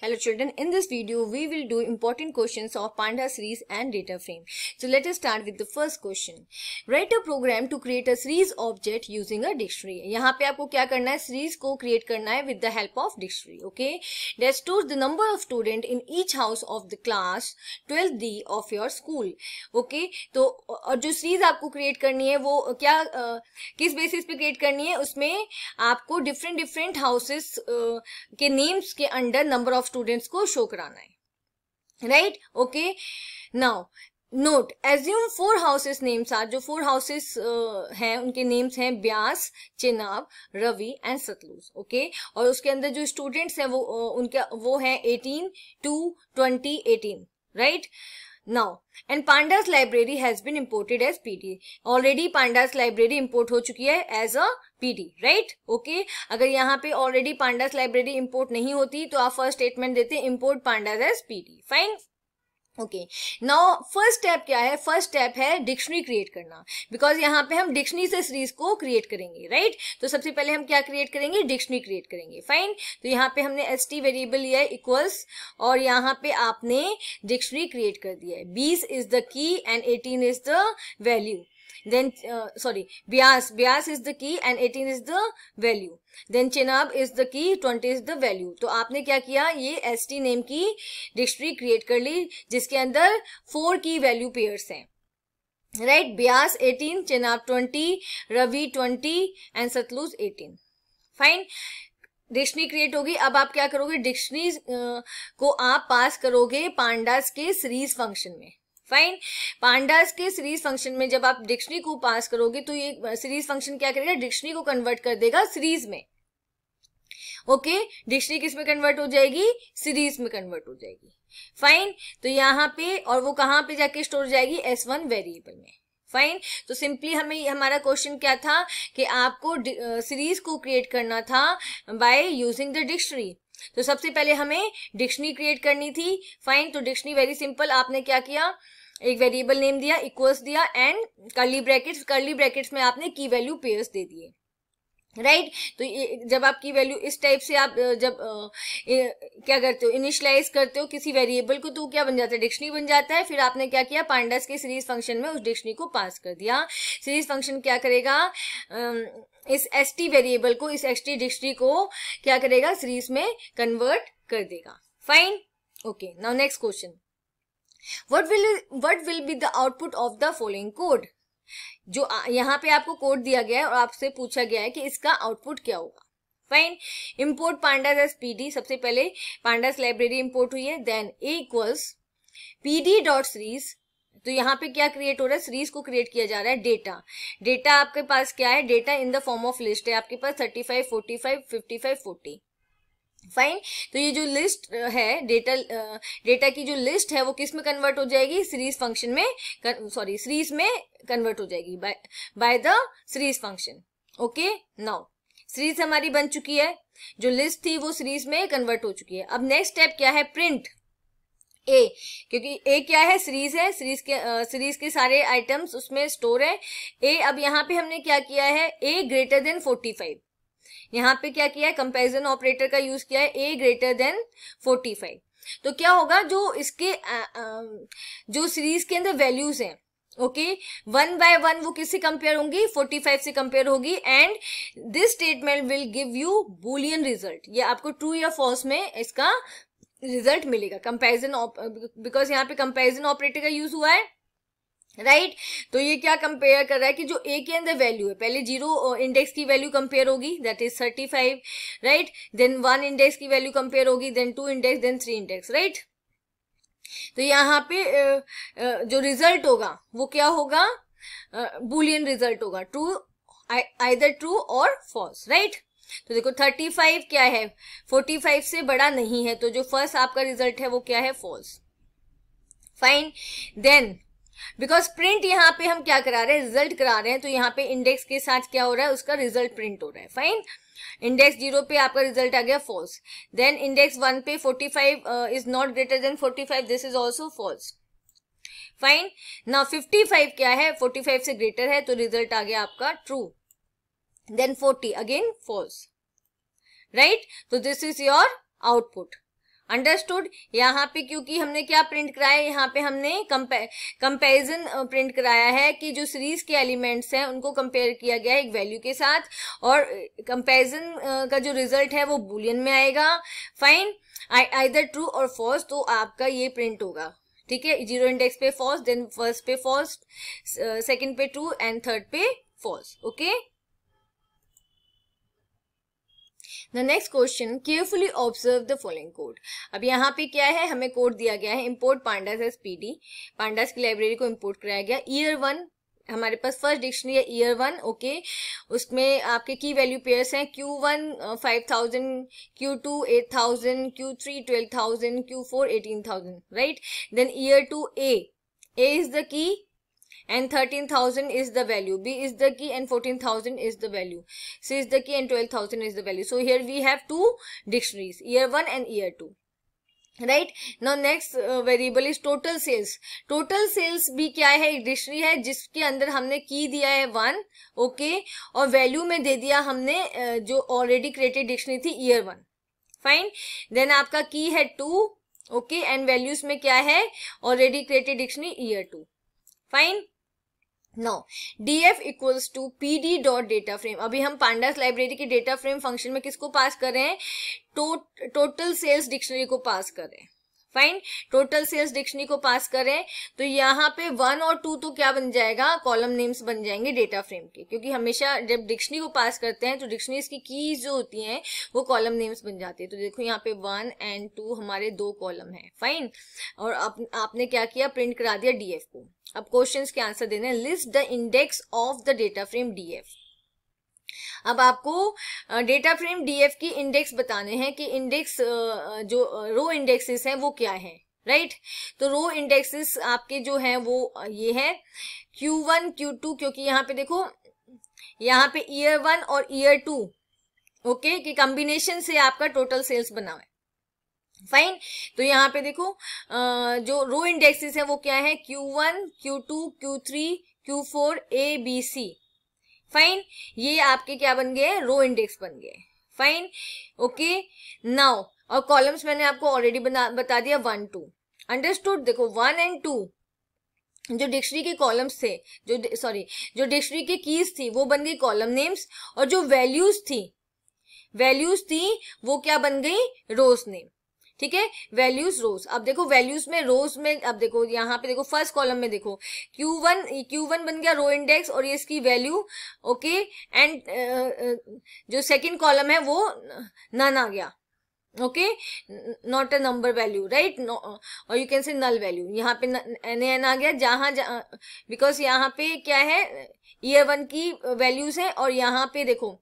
Hello children, in this video we will do important questions of Panda series and data frame. So let us start with the first question. Write a program to create a series object using a dictionary. यहाँ पे आपको क्या करना है series को create करना है with the help of dictionary okay डेस्टोर the number of student in each house of the class twelfth D of your school okay तो और जो सीरीज आपको क्रिएट करनी है वो क्या uh, किस बेसिस पे क्रिएट करनी है उसमें आपको डिफरेंट डिफरेंट हाउसेस uh, के नेम्स के अंडर नंबर ऑफ स्टूडेंट्स को शो कराना है right okay now note assume four houses names are जो फोर हाउसेस uh, हैं उनके नेम्स हैं ब्यास चिनाब रवि एंड सतलुज ओके और उसके अंदर जो स्टूडेंट्स हैं वो uh, वो है eighteen to twenty eighteen right now and pandas library has been imported as pd already pandas library import हो चुकी है as a pd right okay अगर यहाँ पे already pandas library import नहीं होती तो आप first statement देते import pandas as pd fine okay now first step क्या है फर्स्ट स्टेप है डिक्शनरी क्रिएट करना बिकॉज यहाँ पे हम डिक्शनरी से सीरीज को क्रिएट करेंगे राइट right? तो सबसे पहले हम क्या क्रिएट करेंगे डिक्शनरी क्रिएट करेंगे फाइन तो यहाँ पे हमने एस टी वेरिएबल लिया है इक्वल्स और यहाँ पे आपने डिक्शनरी क्रिएट कर दिया है बीस is the key and eighteen is the value then uh, sorry bias bias is the key and 18 is the value then chenab is the key 20 is the value to aapne kya kiya ye st name ki dictionary create kar li jiske andar four key value pairs hain right right? Beas eighteen chenab twenty Ravi twenty and Sutlej eighteen fine dictionary create होगी अब आप क्या करोगे dictionary को आप pass करोगे pandas के series function में फाइन पांडास के सीरीज फंक्शन में जब आप डिक्शनरी को पास करोगे तो ये सीरीज uh, फंक्शन क्या करेगा डिक्शनरी को कन्वर्ट कर देगा सीरीज में ओके डिक्शनरी किस में कन्वर्ट हो जाएगी सीरीज में कन्वर्ट हो जाएगी फाइन तो यहाँ पे और वो कहाँ पे जाके स्टोर हो जाएगी एस वन वेरिएबल में फाइन तो सिंपली हमें हमारा क्वेश्चन क्या था कि आपको सीरीज uh, को क्रिएट करना था बाय यूजिंग द डिक्शनरी तो सबसे पहले हमें डिक्शनरी क्रिएट करनी थी फाइन तो डिक्शनरी वेरी सिंपल आपने क्या किया एक वेरिएबल नेम दिया इक्वल्स दिया and curly brackets curly brackets में आपने की वैल्यू पेयर्स दे दिए राइट right? तो ये जब आपकी वैल्यू इस टाइप से आप जब क्या करते हो इनिशलाइज करते हो किसी वेरिएबल को तो क्या बन जाता है डिक्शनरी बन जाता है फिर आपने क्या किया पांडस के सीरीज फंक्शन में उस डिक्शनरी को पास कर दिया सीरीज फंक्शन क्या करेगा इस एस टी वेरिएबल को इस एस टी डिक्शनरी को क्या करेगा सीरीज में कन्वर्ट कर देगा fine okay now next question what will what will be the output of the following code जो यहाँ पे आपको कोड दिया गया है और आपसे पूछा गया है कि इसका आउटपुट क्या होगा fine import pandas as P D सबसे पहले पांडास लाइब्रेरी इम्पोर्ट हुई है then A equals P D dot series तो यहाँ पे क्या क्रिएट हो रहा है सीरीज को क्रिएट किया जा रहा है डेटा डेटा आपके पास क्या है data in the form of list है आपके पास thirty five forty five fifty five forty fine तो ये जो लिस्ट है डेटा डेटा की जो लिस्ट है वो किस में कन्वर्ट हो जाएगी सीरीज फंक्शन में सॉरी सीरीज में कन्वर्ट हो जाएगी by the series function okay now series हमारी बन चुकी है जो लिस्ट थी वो सीरीज में कन्वर्ट हो चुकी है अब नेक्स्ट स्टेप क्या है प्रिंट ए क्योंकि ए क्या है सीरीज है सीरीज के सीरीज के सारे आइटम्स उसमें स्टोर है ए अब यहाँ पे हमने क्या किया है A greater than forty five यहाँ पे क्या किया है कंपेरिजन ऑपरेटर का यूज किया है A greater than forty five तो क्या होगा जो इसके जो सीरीज के अंदर वैल्यूज हैं ओके वन बाय वन वो किससे कंपेयर होंगी फोर्टी फाइव से कंपेयर होगी and this statement will give you boolean result ये आपको ट्रू या फॉल्स में इसका रिजल्ट मिलेगा कंपेरिजन बिकॉज यहाँ पे कंपेरिजन ऑपरेटर का यूज हुआ है राइट right? तो ये क्या कंपेयर कर रहा है कि जो ए के अंदर वैल्यू है पहले जीरो इंडेक्स की वैल्यू कंपेयर होगी that is thirty five right then one index की वैल्यू कंपेयर होगी then two index then three index right तो यहाँ पे जो रिजल्ट होगा वो क्या होगा बुलियन रिजल्ट होगा ट्रू आइदर ट्रू और फॉल्स राइट तो देखो थर्टी फाइव क्या है फोर्टी फाइव से बड़ा नहीं है तो जो फर्स्ट आपका रिजल्ट है वो क्या है false fine then because print यहाँ पे हम क्या करा रहे हैं रिजल्ट करा रहे हैं तो यहाँ पे इंडेक्स के साथ क्या हो रहा है उसका रिजल्ट प्रिंट हो रहा है फाइन इंडेक्स जीरो पे आपका रिजल्ट आ गया फॉल्स देन इंडेक्स वन पे forty five is not greater than forty five this is also false fine ना फिफ्टी फाइव क्या है फोर्टी फाइव से ग्रेटर है तो रिजल्ट आ गया आपका true then forty again false right तो this is your output understood यहाँ पे क्योंकि हमने क्या प्रिंट कराया यहाँ पे हमने कंपेरिजन प्रिंट कराया है कि जो सीरीज के एलिमेंट्स हैं उनको कंपेयर किया गया है एक वैल्यू के साथ और कंपेरिजन का जो रिजल्ट है वो बुलियन में आएगा फाइन आइदर ट्रू और फॉल्स तो आपका ये प्रिंट होगा ठीक है जीरो इंडेक्स पे फॉल्स देन फर्स्ट पे फॉल्स सेकेंड पे ट्रू एंड थर्ड पे false okay the next question carefully observe the following code अब यहाँ पे क्या है हमें कोड दिया गया है import pandas as P D pandas की लाइब्रेरी को इम्पोर्ट कराया गया ईयर वन हमारे पास फर्स्ट डिक्शनरी है ईयर वन ओके उसमें आपके की वैल्यू पेयर्स हैं Q one five thousand Q two eight thousand Q three twelve thousand Q four eighteen thousand right then year two A A is the key and 13000 is the value b is the key and 14000 is the value c is the key and 12000 is the value so here we have two dictionaries year 1 and year 2 right no next variable is total sales total sales भी क्या है एक dictionary है जिसके अंदर हमने key दिया है वन ओके okay, और वैल्यू में दे दिया हमने uh, जो ऑलरेडी क्रिएटेड डिक्शनरी थी ईयर वन फाइन देन आपका की है टू ओके एंड वैल्यूज में क्या है already created dictionary year two fine no D F equals to P D dot data frame अभी हम पांडास लाइब्रेरी के डेटा फ्रेम फंक्शन में किसको पास कर रहे हैं टोटल सेल्स डिक्शनरी को पास कर रहे हैं फाइन टोटल सेल्स डिक्शनरी को पास करें तो यहाँ पे वन और टू तो क्या बन जाएगा कॉलम नेम्स बन जाएंगे डेटा फ्रेम के क्योंकि हमेशा जब डिक्शनरी को पास करते हैं तो डिक्शनरीज की कीज जो होती हैं वो कॉलम नेम्स बन जाती है तो देखो यहाँ पे वन एंड टू हमारे दो कॉलम है फाइन और आप, आपने क्या किया प्रिंट करा दिया डीएफ को अब क्वेश्चन के आंसर देने list the index of the data frame DF अब आपको डेटा फ्रेम डीएफ की इंडेक्स बताने हैं कि इंडेक्स जो रो इंडेक्सेस हैं वो क्या है राइट तो रो इंडेक्सेस आपके जो है वो ये है क्यू वन क्यू टू क्योंकि यहाँ पे देखो यहाँ पे ईयर वन और ईयर टू ओके कि कॉम्बिनेशन से आपका टोटल सेल्स बना हुआ है फाइन तो यहाँ पे देखो जो रो इंडेक्सेस है वो क्या है Q one Q two Q three Q four A B C fine ये आपके क्या बन गए रो इंडेक्स बन गए फाइन ओके नाउ और कॉलम्स मैंने आपको ऑलरेडी बना बता दिया वन टू अंडरस्टूड देखो वन एंड टू जो डिक्शनरी के कॉलम्स थे जो सॉरी जो डिक्शनरी के कीज थी वो बन गई कॉलम नेम्स और जो वैल्यूज थी वैल्यूज थी वो क्या बन गई रोज नेम ठीक है वैल्यूज रोज अब देखो वैल्यूज में रोज में अब देखो यहाँ पे देखो फर्स्ट कॉलम में देखो क्यू वन क्यू वन बन गया रो इंडेक्स और ये इसकी वैल्यू ओके एंड जो सेकंड कॉलम है वो नन आ गया okay not a number value right और you can say null value यहाँ पे एन एन आ गया जहां बिकॉज यहाँ पे क्या है ईयर वन की वैल्यूज है और यहाँ पे देखो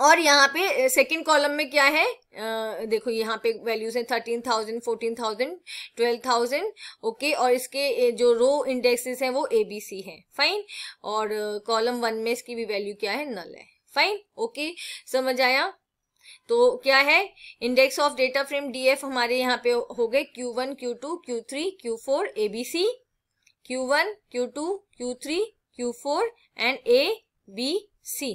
और यहाँ पे सेकंड कॉलम में क्या है आ, देखो यहाँ पे वैल्यूज हैं thirteen thousand fourteen thousand twelve thousand okay और इसके जो रो इंडेक्सेस हैं वो ए बी सी है फाइन और कॉलम वन में इसकी भी वैल्यू क्या है नल है फाइन ओके समझ आया तो क्या है index of data frame DF हमारे यहाँ पे हो गए Q one Q two Q three Q four A B C Q one Q two Q three Q four and A B C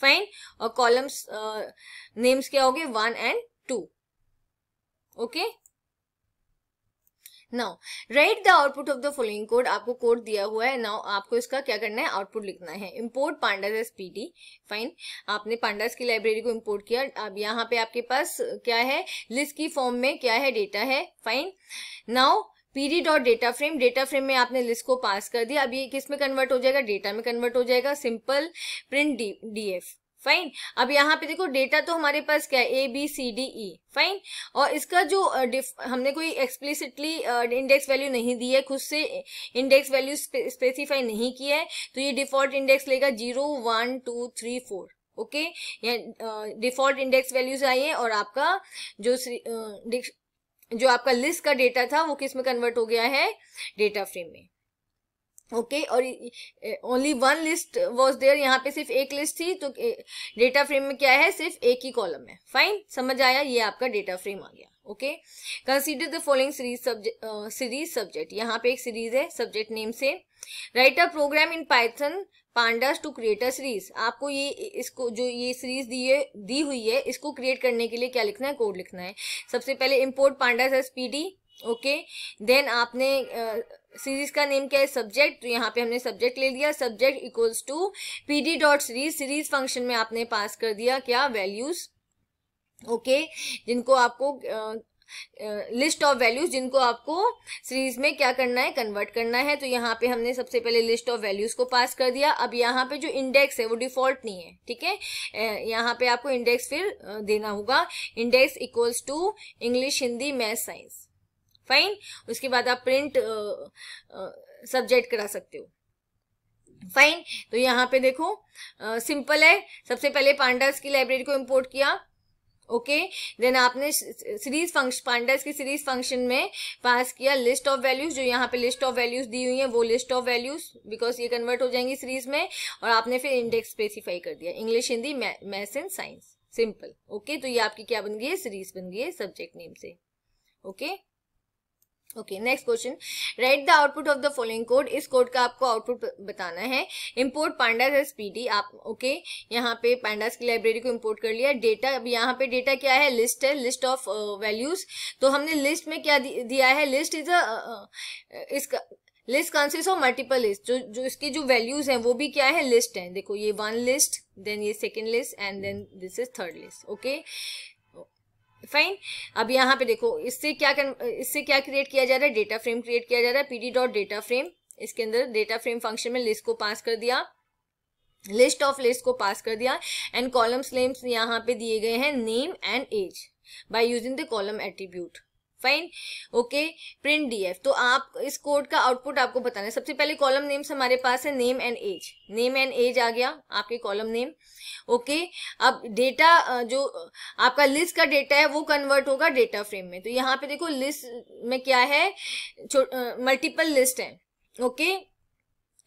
fine और कॉलम्स नेम्स क्या होंगे one and two okay now right the output of the following code आपको code दिया हुआ है now आपको इसका क्या करना है आउटपुट लिखना है import pandas as PD fine आपने पांडास की लाइब्रेरी को इम्पोर्ट किया अब यहाँ पे आपके पास क्या है लिस्ट की फॉर्म में क्या है डेटा है fine now PD dot data frame data frame में आपने लिस्ट को पास कर दिया अब ये किस में कन्वर्ट हो जाएगा डेटा में कन्वर्ट हो जाएगा simple print D D F fine अब यहाँ पे देखो डेटा तो हमारे पास क्या है A B C D E fine और इसका जो हमने कोई एक्सप्लिसिटली इंडेक्स वैल्यू नहीं दी है खुद से इंडेक्स वैल्यू स्पेसिफाई नहीं किया है तो ये डिफॉल्ट इंडेक्स लेगा zero one two three four okay default index values आई है और आपका जो जो आपका लिस्ट का डेटा था वो किस में कन्वर्ट हो गया है डेटा फ्रेम में ओके okay, और only one list was there यहाँ पे सिर्फ एक लिस्ट थी तो डेटा फ्रेम में क्या है सिर्फ एक ही कॉलम है फाइन समझ आया ये आपका डेटा फ्रेम आ गया okay consider the following series subject series subject यहाँ पे एक सीरीज है सब्जेक्ट नेम से right a program in Python pandas to create a series आपको ये इसको जो ये सीरीज दी है दी हुई है इसको क्रिएट करने के लिए क्या लिखना है कोड लिखना है सबसे पहले import pandas as P D okay then आपने सीरीज uh, का नेम क्या है सब्जेक्ट तो यहाँ पे हमने सब्जेक्ट ले लिया subject equals to P D dot series series function में आपने पास कर दिया क्या वैल्यूज ओके okay, जिनको आपको uh, लिस्ट ऑफ वैल्यूज जिनको आपको सीरीज में क्या करना है कन्वर्ट करना है तो यहाँ पे हमने सबसे पहले लिस्ट ऑफ वैल्यूज को पास कर दिया अब यहाँ पे जो इंडेक्स है वो डिफॉल्ट नहीं है ठीक है यहाँ पे आपको इंडेक्स फिर देना होगा index equals to English Hindi math science fine उसके बाद आप प्रिंट सब्जेक्ट करा सकते हो फाइन तो यहाँ पे देखो सिंपल है सबसे पहले पांडास की लाइब्रेरी को इंपोर्ट किया ओके देन आपने सीरीज फंक्शन पांडर्स की सीरीज फंक्शन में पास किया लिस्ट ऑफ वैल्यूज जो यहाँ पे लिस्ट ऑफ वैल्यूज दी हुई है वो लिस्ट ऑफ वैल्यूज बिकॉज ये कन्वर्ट हो जाएंगी सीरीज में और आपने फिर इंडेक्स स्पेसिफाई कर दिया English Hindi maths and science simple okay तो ये आपकी क्या बन गई है सीरीज बन गई है सब्जेक्ट नेम से okay okay? Okay next question right the output of the following code इस कोड का आपको आउटपुट बताना है इंपोर्ट पांडास एस डी आप ओके okay, यहाँ पे पांडास की लाइब्रेरी को इंपोर्ट कर लिया डेटा अब यहाँ पे डेटा क्या है लिस्ट है लिस्ट ऑफ वैल्यूज तो हमने लिस्ट में क्या दिया है लिस्ट इज अ इसका list consist of multiple list जो जो इसकी जो वैल्यूज हैं वो भी क्या है लिस्ट है देखो ये वन लिस्ट देन ये second list and then this is third list okay fine अब यहाँ पे देखो इससे क्या इससे क्या क्रिएट किया जा रहा है डेटा फ्रेम क्रिएट किया जा रहा है पीडी डॉट डेटा फ्रेम इसके अंदर डेटा फ्रेम फंक्शन में लिस्ट को पास कर दिया लिस्ट ऑफ लिस्ट को पास कर दिया एंड कॉलम्स नेम्स यहाँ पे दिए गए हैं name and age by using the column attribute fine okay print DF तो आप इस कोड का आउटपुट आपको बताना है सबसे पहले कॉलम नेम्स हमारे पास है name and age name and age आ गया आपके कॉलम नेम ओके अब डेटा जो आपका लिस्ट का डेटा है वो कन्वर्ट होगा डेटा फ्रेम में तो यहाँ पे देखो लिस्ट में क्या है मल्टीपल लिस्ट है ओके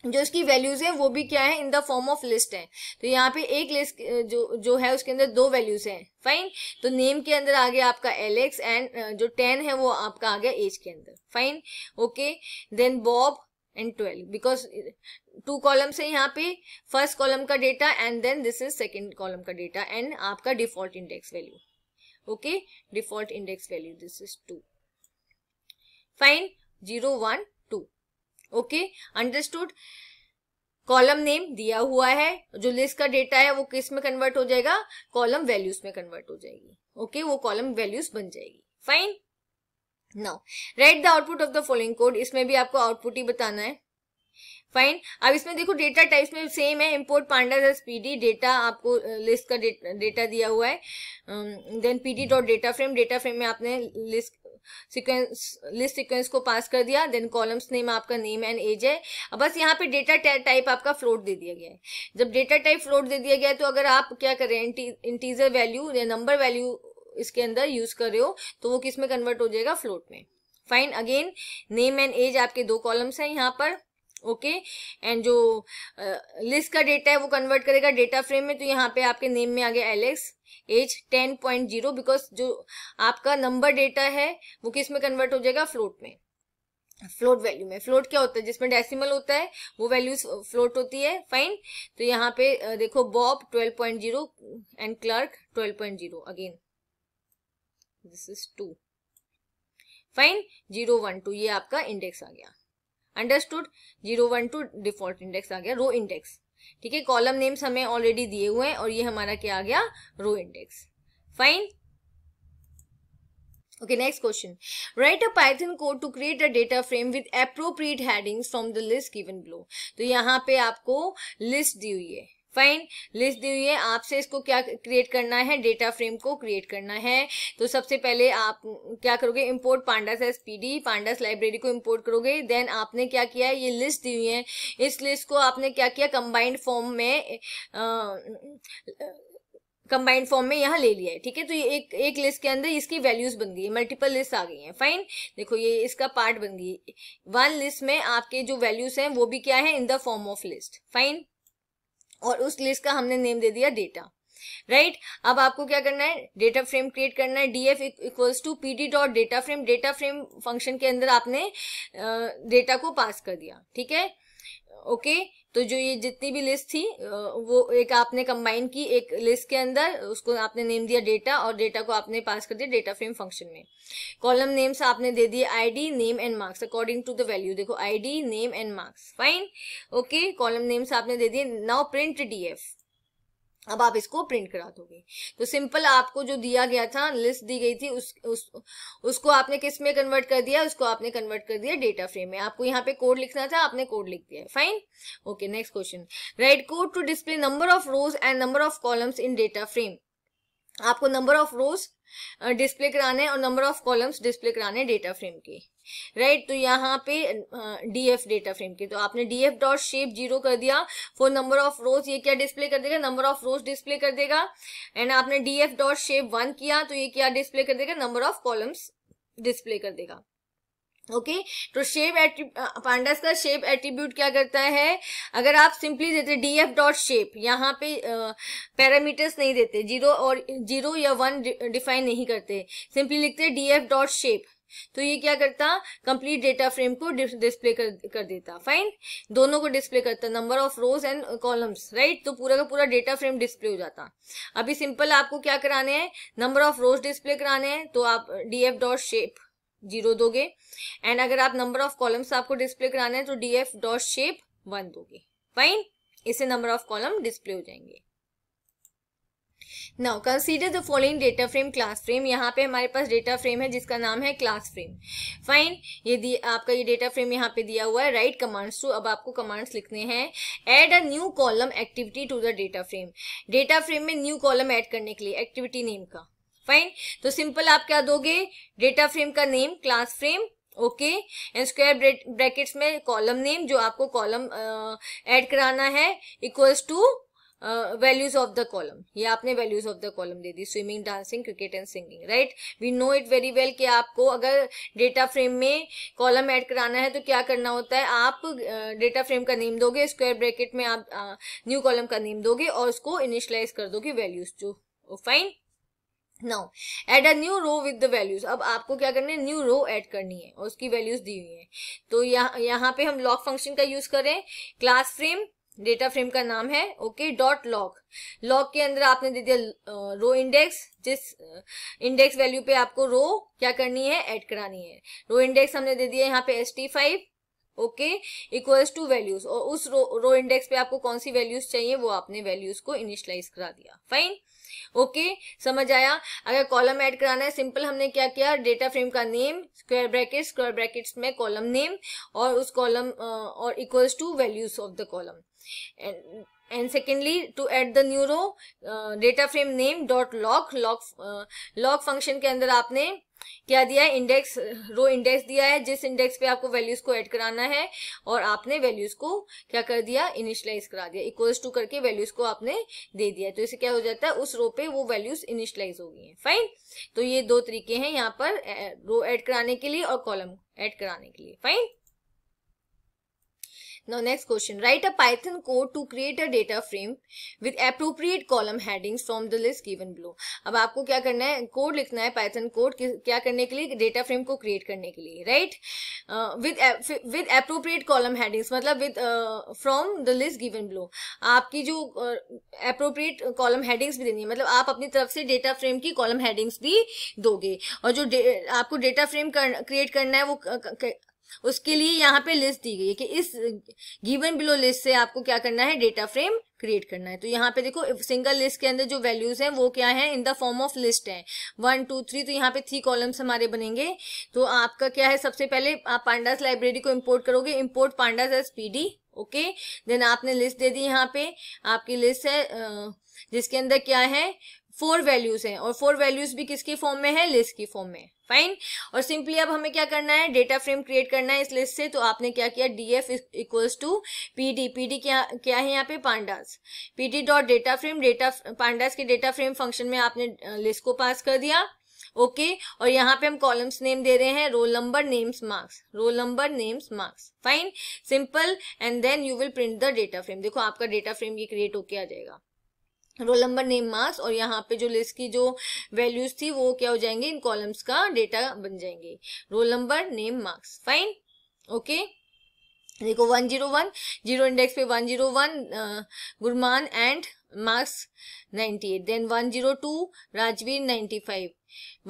जो इसकी वैल्यूज है वो भी क्या है in the form of list है तो यहाँ पे एक लिस्ट जो जो है उसके अंदर दो वैल्यूज हैं फाइन तो नेम के अंदर आ गया आपका एलेक्स एंड जो टेन है वो आपका आ गया एज के अंदर fine okay then Bob and twelve because two columns है यहाँ पे फर्स्ट कॉलम का data and then this is second column का डेटा एंड आपका default index value okay default index value this is to fine zero one okay understood column name दिया हुआ है जो लिस्ट का डेटा है वो किस में कन्वर्ट हो जाएगा कॉलम वैल्यूज में कन्वर्ट हो जाएगी ओके okay, वो कॉलम वैल्यूज बन जाएगी fine now right the output of the following code इसमें भी आपको आउटपुट ही बताना है फाइन अब इसमें देखो डेटा टाइप्स में सेम है इम्पोर्ट पांडा पीडी डेटा आपको लिस्ट का डेटा दिया हुआ है then PD dot data frame data frame में आपने लिस्ट सिक्वेंस लिस्ट सिक्वेंस को पास कर दिया देन कॉलम्स नेम आपका नेम एंड एज है बस यहाँ पे डेटा टाइप आपका फ्लोट दे दिया गया है जब डेटा टाइप फ्लोट दे दिया गया है तो अगर आप क्या करें इंटीजर वैल्यू या नंबर वैल्यू इसके अंदर यूज कर रहे हो तो वो किस में कन्वर्ट हो जाएगा फ्लोट में fine again name and age आपके दो कॉलम्स हैं यहाँ पर ओके okay? एंड जो लिस्ट uh, का डेटा है वो कन्वर्ट करेगा डेटा फ्रेम में तो यहाँ पे आपके नेम में आ गया Alex age ten point zero because जो आपका नंबर डेटा है वो किस में कन्वर्ट हो जाएगा फ्लोट में फ्लोट वैल्यू में फ्लोट क्या होता है जिसमें डेसिमल होता है वो वैल्यूज फ्लोट होती है फाइन तो यहाँ पे देखो Bob 12.0 and Clark twelve point zero again this is to fine zero one two ये आपका इंडेक्स आ गया understood zero one two default index आ गया रो इंडेक्स ठीक है कॉलम नेम्स हमें ऑलरेडी दिए हुए हैं और ये हमारा क्या आ गया row index fine okay next question write a Python code to create a data frame with appropriate headings from the list given below तो यहाँ पे आपको लिस्ट दी हुई है फाइन लिस्ट दी हुई है आपसे इसको क्या क्रिएट करना है डेटा फ्रेम को क्रिएट करना है तो सबसे पहले आप क्या करोगे import pandas as P D pandas library को इंपोर्ट करोगे देन आपने क्या किया है ये लिस्ट दी हुई है इस लिस्ट को आपने क्या किया कंबाइंड फॉर्म में कंबाइंड फॉर्म में यहाँ ले लिया है ठीक है तो ये एक एक लिस्ट के अंदर इसकी वैल्यूज बन गई है मल्टीपल लिस्ट आ गई है फाइन देखो ये इसका पार्ट बन गई वन लिस्ट में आपके जो वैल्यूज हैं वो भी क्या है in the form of list fine और उस लिस्ट का हमने नेम दे दिया डेटा राइट right? अब आपको क्या करना है डेटा फ्रेम क्रिएट करना है F equals to D dot data frame data frame function के अंदर आपने डेटा को पास कर दिया ठीक है ओके okay? तो जो ये जितनी भी लिस्ट थी वो एक आपने कंबाइन की एक लिस्ट के अंदर उसको आपने नेम दिया डेटा और डेटा को आपने पास कर दिया डेटा फ्रेम फंक्शन में कॉलम नेम्स आपने दे दिए ID name and marks according to the value देखो ID name and marks fine okay column names आपने दे दिए नाउ प्रिंट डीएफ अब आप इसको प्रिंट करा दोगे तो सिंपल आपको जो दिया गया था लिस्ट दी गई थी उस, उस उसको आपने किस में कन्वर्ट कर दिया उसको आपने कन्वर्ट कर दिया डेटा फ्रेम में आपको यहाँ पे कोड लिखना था आपने कोड लिख दिया fine okay next question write code to display number of rows and number of columns in data frame आपको नंबर ऑफ रोज डिस्प्ले कराने और नंबर ऑफ कॉलम्स डिस्प्ले कराने डेटा फ्रेम के राइट right? तो यहाँ पे डीएफ डेटा फ्रेम के तो आपने डीएफ डॉट शेप जीरो कर दिया फॉर नंबर ऑफ रोज ये क्या डिस्प्ले कर देगा नंबर ऑफ रोज डिस्प्ले कर देगा एंड आपने डीएफ डॉट शेप वन किया तो ये क्या डिस्प्ले कर देगा नंबर ऑफ कॉलम्स डिस्प्ले कर देगा ओके okay? तो शेप पांडास का शेप एट्रीब्यूट क्या करता है अगर आप सिंपली देते डी एफ डॉट शेप यहाँ पे पैरामीटर्स नहीं देते जीरो और जीरो या वन डिफाइन नहीं करते सिंपली लिखते डी एफ डॉट शेप तो ये क्या करता कंप्लीट डेटा फ्रेम को डिस्प्ले कर, कर देता फाइन दोनों को डिस्प्ले करता number of rows and columns right तो पूरा का पूरा डेटा फ्रेम डिस्प्ले हो जाता अभी सिंपल आपको क्या कराने हैं नंबर ऑफ रोज डिस्प्ले कराने हैं तो आप D F dot shape zero दोगे एंड अगर आप नंबर ऑफ कॉलम्स आपको डिस्प्ले कराना है तो D F dot shape one दोगे फाइन इससे नंबर ऑफ कॉलम डिस्प्ले हो जाएंगे now consider the following data frame class frame यहाँ पे हमारे पास डेटा फ्रेम है जिसका नाम है क्लास फ्रेम फाइन ये आपका ये डेटा फ्रेम यहाँ पे दिया हुआ है राइट कमांड्स टू अब आपको कमांड्स लिखने हैं add a new column activity to the data frame data frame में न्यू कॉलम एड करने के लिए एक्टिविटी नेम का फाइन तो सिंपल आप क्या दोगे डेटा फ्रेम का name class frame okay and square brackets में कॉलम नेम जो आपको कॉलम ऐड uh, कराना है equals to values of the column ये आपने वैल्यूज ऑफ द कॉलम दे दी swimming dancing cricket and singing right we know it very well कि आपको अगर डेटा फ्रेम में कॉलम ऐड कराना है तो क्या करना होता है आप डेटा uh, फ्रेम का नेम दोगे स्क्वायर ब्रैकेट में आप न्यू uh, कॉलम का नेम दोगे और उसको इनिशलाइज कर दोगे वैल्यूज जो fine oh, now add a new row with the values अब आपको क्या करना है न्यू रो एड करनी है और उसकी वैल्यूज दी हुई है तो यहाँ यहाँ पे हम लॉक फंक्शन का यूज करें क्लास फ्रेम डेटा फ्रेम का नाम है ओके डॉट लॉक लॉक के अंदर आपने दे दिया रो इंडेक्स जिस इंडेक्स वैल्यू पे आपको रो क्या करनी है एड करानी है रो इंडेक्स हमने दे दिया यहाँ पे S T five okay equals to values और उस रो रो इंडेक्स पे आपको कौन सी वैल्यूज चाहिए वो आपने वैल्यूज को इनिशलाइज करा दिया फाइन ओके समझ आया अगर कॉलम ऐड कराना है सिंपल हमने क्या किया डेटा फ्रेम का name square bracket square brackets में कॉलम नेम और उस कॉलम और equals to values of the column and and secondly to add the new row uh, data frame name dot log log uh, log function के अंदर आपने क्या दिया है इंडेक्स रो इंडेक्स दिया है जिस इंडेक्स पे आपको वैल्यूज को ऐड कराना है और आपने वैल्यूज को क्या कर दिया इनिशलाइज करा दिया इक्वल्स टू करके वैल्यूज को आपने दे दिया तो इसे क्या हो जाता है उस रो पे वो वैल्यूज इनिशलाइज हो गई है फाइन तो ये दो तरीके हैं यहाँ पर रो ऐड कराने के लिए और कॉलम ऐड कराने के लिए fine no next question write a Python code to create a data frame with appropriate column headings from the list given below. अब आपको क्या करना है कोड लिखना है पाइथन कोड क्या करने के लिए डेटा फ्रेम को क्रिएट करने के लिए write with with appropriate column headings मतलब with from the list given below आपकी जो अप्रोप्रिएट कॉलम हेडिंग्स भी देनी है मतलब आप अपनी तरफ से डेटा फ्रेम की कॉलम हेडिंग्स भी दोगे और जो दे, आपको डेटा फ्रेम क्रिएट करना है वो उसके लिए यहाँ पे लिस्ट दी गई है कि इस गिवन बिलो लिस्ट से आपको क्या करना है डेटा फ्रेम क्रिएट करना है तो यहाँ पे देखो सिंगल लिस्ट के अंदर जो वैल्यूज हैं वो क्या है in the form of list है वन टू थ्री तो यहाँ पे थ्री कॉलम्स हमारे बनेंगे तो आपका क्या है सबसे पहले आप पांडास लाइब्रेरी को इम्पोर्ट करोगे import pandas as P okay then आपने लिस्ट दे दी यहाँ पे आपकी लिस्ट है जिसके अंदर क्या है फोर वैल्यूज हैं और फोर वैल्यूज भी किसकी फॉर्म में है लिस्ट की फॉर्म में फाइन और सिंपली अब हमें क्या करना है डेटा फ्रेम क्रिएट करना है इस लिस्ट से तो आपने क्या किया D F equals to PD PD क्या क्या है यहाँ पे pandas PD dot data frame data pandas के डेटा फ्रेम फंक्शन में आपने लिस्ट को पास कर दिया ओके okay, और यहाँ पे हम कॉलम्स नेम दे रहे हैं roll number names marks roll number names marks fine simple and then you will print the data frame देखो आपका डेटा फ्रेम ये क्रिएट होके आ जाएगा रोल नंबर नेम मास और यहाँ पे जो लिस्ट की जो वैल्यूज थी वो क्या हो जाएंगे इन कॉलम्स का डेटा बन जाएंगे roll number name marks fine okay देखो one zero one zero index पे one zero one Gurman and marks ninety eight then one zero two Rajveer ninety five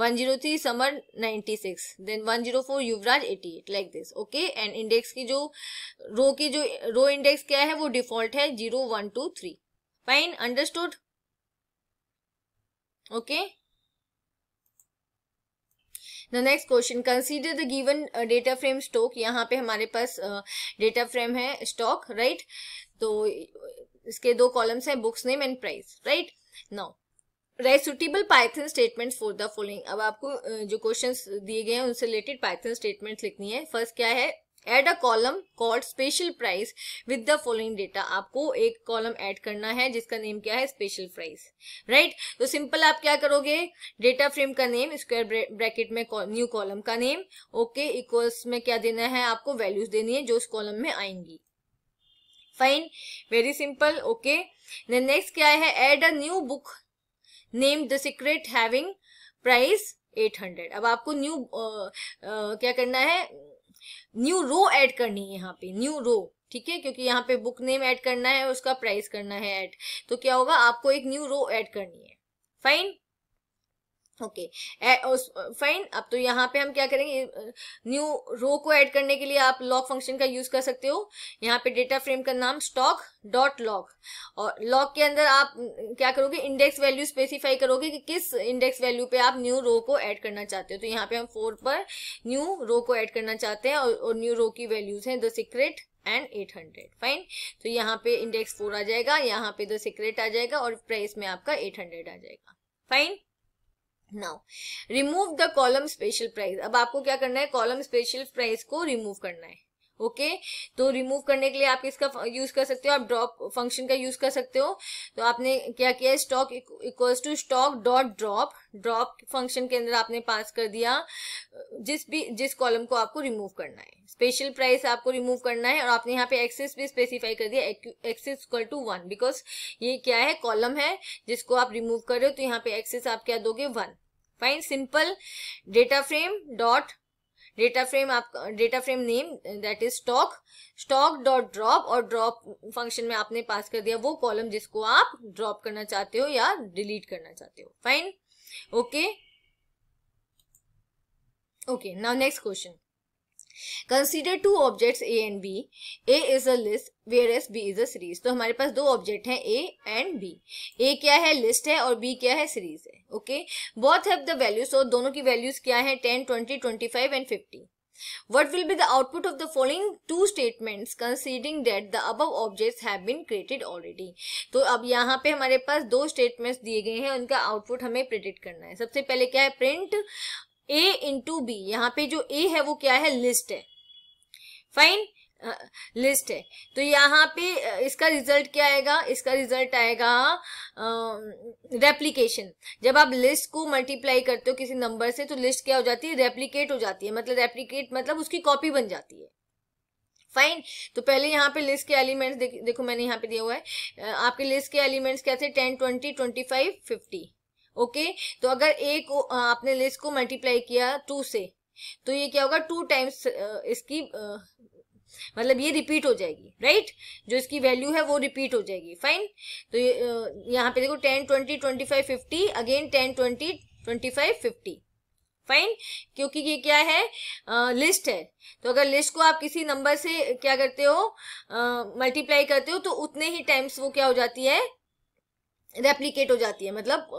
one zero three Samar ninety six then one zero four Yuvraj eighty eight like this okay and index की जो रो की जो row index क्या है वो default है zero one two three fine understood okay the next question consider the given data frame stock यहाँ पे हमारे पास डेटा uh, फ्रेम है स्टॉक राइट right? तो इसके दो कॉलम्स हैं books name and price right now write suitable Python statement for the following अब आपको uh, जो क्वेश्चंस दिए गए हैं उनसे रिलेटेड पाइथन स्टेटमेंट्स लिखनी है फर्स्ट क्या है add a column called special price with the following data आपको एक कॉलम एड करना है जिसका नेम क्या है स्पेशल प्राइस राइट तो सिंपल आप क्या करोगे डेटा फ्रेम का नेम स्क्वायर ब्रैकेट में न्यू कॉलम का नेम ओके इक्वल्स में क्या देना है आपको वैल्यूज देनी है जो उस कॉलम में आएंगी fine very simple okay next क्या है add a new book name the secret having price 800 अब आपको न्यू क्या करना है न्यू रो ऐड करनी है यहाँ पे न्यू रो ठीक है क्योंकि यहाँ पे बुक नेम ऐड करना है और उसका प्राइस करना है ऐड तो क्या होगा आपको एक न्यू रो ऐड करनी है फाइन ओके फाइन अब तो यहाँ पे हम क्या करेंगे न्यू रो को ऐड करने के लिए आप लॉग फंक्शन का यूज कर सकते हो यहाँ पे डेटा फ्रेम का नाम स्टॉक डॉट लॉग और लॉग के अंदर आप क्या करोगे इंडेक्स वैल्यू स्पेसिफाई करोगे कि किस इंडेक्स वैल्यू पे आप न्यू रो को ऐड करना चाहते हो तो यहाँ पे हम फोर पर न्यू रो को ऐड करना चाहते हैं और, और न्यू रो की वैल्यूज हैं the secret and eight hundred fine तो यहाँ पे इंडेक्स फोर आ जाएगा यहाँ पे द सीक्रेट आ जाएगा और प्राइस में आपका एट हंड्रेड आ जाएगा fine now remove the column special price अब आपको क्या करना है कॉलम स्पेशल प्राइस को रिमूव करना है ओके okay? तो रिमूव करने के लिए आप इसका यूज कर सकते हो आप ड्रॉप फंक्शन का यूज कर सकते हो तो आपने क्या किया stock equals to stock dot drop drop function के अंदर आपने पास कर दिया जिस भी जिस कॉलम को आपको रिमूव करना है स्पेशल प्राइस आपको रिमूव करना है और आपने यहाँ पे एक्सेस भी स्पेसिफाई कर दिया axis equal to one because ये क्या है कॉलम है जिसको आप रिमूव कर रहे हो तो यहाँ पे एक्सेस आप क्या दोगे one fine simple data frame dot data frame आप data frame name that is stock stock dot drop और ड्रॉप फंक्शन में आपने पास कर दिया वो कॉलम जिसको आप ड्रॉप करना चाहते हो या डिलीट करना चाहते हो fine okay okay now next question consider two object A and B A is a list where as B is a series तो हमारे पास दो ऑब्जेक्ट हैं ए एंड बी ए क्या है लिस्ट है और बी क्या है सीरीज है okay both have the values और दोनों की वैल्यूज क्या है ten twenty twenty five and fifty What will be the output of the following two statements considering that the above objects have been created already? तो अब यहाँ पे हमारे पास दो statements दिए गए हैं उनका output हमें predict करना है सबसे पहले क्या है print ए इंटू बी यहाँ पे जो ए है वो क्या है लिस्ट है फाइन लिस्ट है तो यहाँ पे इसका रिजल्ट क्या आएगा इसका रिजल्ट आएगा रेप्लीकेशन जब आप लिस्ट को मल्टीप्लाई करते हो किसी नंबर से तो लिस्ट क्या हो जाती है रेप्लीकेट हो जाती है मतलब रेप्लीकेट मतलब उसकी कॉपी बन जाती है फाइन तो पहले यहाँ पे लिस्ट के एलिमेंट्स देखो मैंने यहाँ पे दिया हुआ है आपके लिस्ट के एलिमेंट्स क्या थे ten twenty twenty five fifty okay तो अगर एक आपने लिस्ट को मल्टीप्लाई किया टू से तो ये क्या होगा टू टाइम्स इसकी मतलब ये रिपीट हो जाएगी राइट जो इसकी वैल्यू है वो रिपीट हो जाएगी फाइन तो यहाँ पे देखो ten twenty twenty five fifty again ten twenty twenty five fifty fine क्योंकि ये क्या है आ, लिस्ट है तो अगर लिस्ट को आप किसी नंबर से क्या करते हो मल्टीप्लाई करते हो तो उतने ही टाइम्स वो क्या हो जाती है रेप्लीकेट हो जाती है मतलब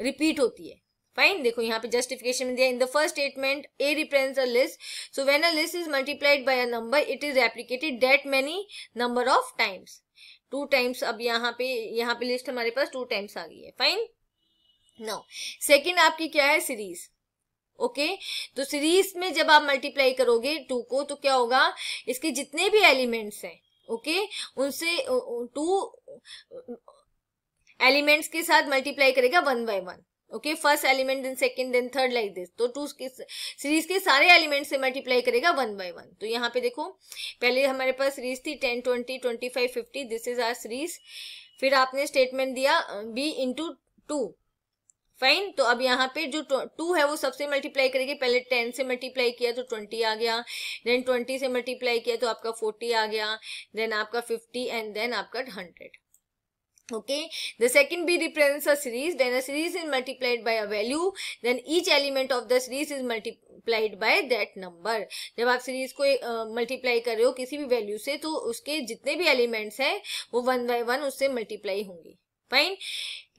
रिपीट uh, होती है फाइन देखो यहाँ पे जस्टिफिकेशन में दिया in the first statement A represent a list so when a list is multiplied by a number it is replicated that many number of times two times अब यहाँ पे यहाँ पे लिस्ट हमारे पास टू टाइम्स आ गई है फाइन नाउ सेकेंड आपकी क्या है सीरीज ओके okay? तो सीरीज में जब आप मल्टीप्लाई करोगे टू को तो क्या होगा इसके जितने भी एलिमेंट्स हैं ओके okay? उनसे टू एलिमेंट्स के साथ मल्टीप्लाई करेगा one by one okay first element then second then third like this तो टू सीरीज के सारे एलिमेंट से मल्टीप्लाई करेगा वन बाय वन तो यहाँ पे देखो पहले हमारे पास सीरीज थी ten twenty twenty five fifty this is our series फिर आपने स्टेटमेंट दिया बी इंटू टू फाइन तो अब यहाँ पे जो टू है वो सबसे मल्टीप्लाई करेगी पहले टेन से मल्टीप्लाई किया तो ट्वेंटी आ गया देन ट्वेंटी से मल्टीप्लाई किया तो आपका फोर्टी आ गया देन आपका फिफ्टी एंड देन आपका hundred okay the second b represents a series when a series is multiplied by a value then each element of the series is multiplied by that number जब आप series को multiply uh, कर रहे हो किसी भी value से तो उसके जितने भी एलिमेंट्स हैं वो वन बाय वन उससे मल्टीप्लाई होंगे फाइन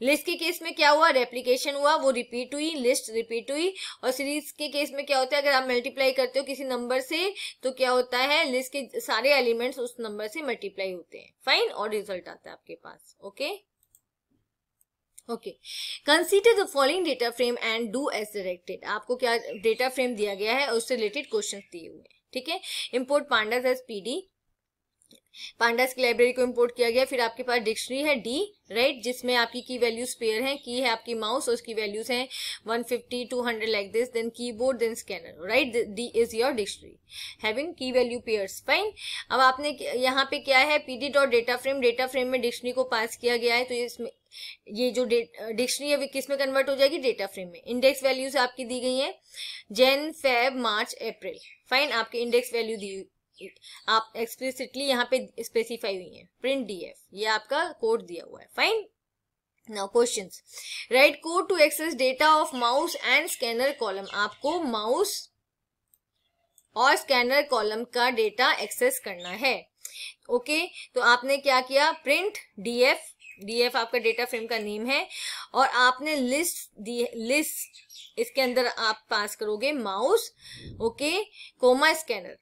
लिस्ट के केस में क्या हुआ रेप्लीकेशन हुआ वो रिपीट हुई लिस्ट रिपीट हुई और सीरीज के केस में क्या होता है अगर आप मल्टीप्लाई करते हो किसी नंबर से तो क्या होता है लिस्ट के सारे एलिमेंट्स उस नंबर से मल्टीप्लाई होते हैं फाइन और रिजल्ट आता है आपके पास okay okay consider the following data frame and do as directed आपको क्या डेटा फ्रेम दिया गया है उससे रिलेटेड क्वेश्चन दिए हुए हैं ठीक है import pandas as PD pandas की लाइब्रेरी को इम्पोर्ट किया गया फिर आपके पास डिक्शनरी है डी राइट जिसमें आपकी की वैल्यूज पेयर हैं की है आपकी माउस और उसकी वैल्यूज हैं 150 200 like this then keyboard then scanner right D is your dictionary having key value pairs fine अब आपने यहाँ पे क्या है PD dot data frame data frame में डिक्शनरी को पास किया गया है तो इसमें ये जो डिक्शनरी है किस में कन्वर्ट हो जाएगी डेटा फ्रेम में इंडेक्स वैल्यूज आपकी दी गई है Jan Feb March April fine आपके इंडेक्स वैल्यू दी आप एक्सप्लिसिटली यहाँ पे स्पेसिफाई हुई है प्रिंट डीएफ ये आपका कोड दिया हुआ है fine now questions write code to access data of mouse and scanner column आपको माउस और स्कैनर कॉलम का डेटा एक्सेस करना है ओके okay, तो आपने क्या किया प्रिंट डीएफ डीएफ आपका डेटा फ्रेम का नेम है और आपने लिस्ट दी लिस्ट इसके अंदर आप पास करोगे mouse okay comma scanner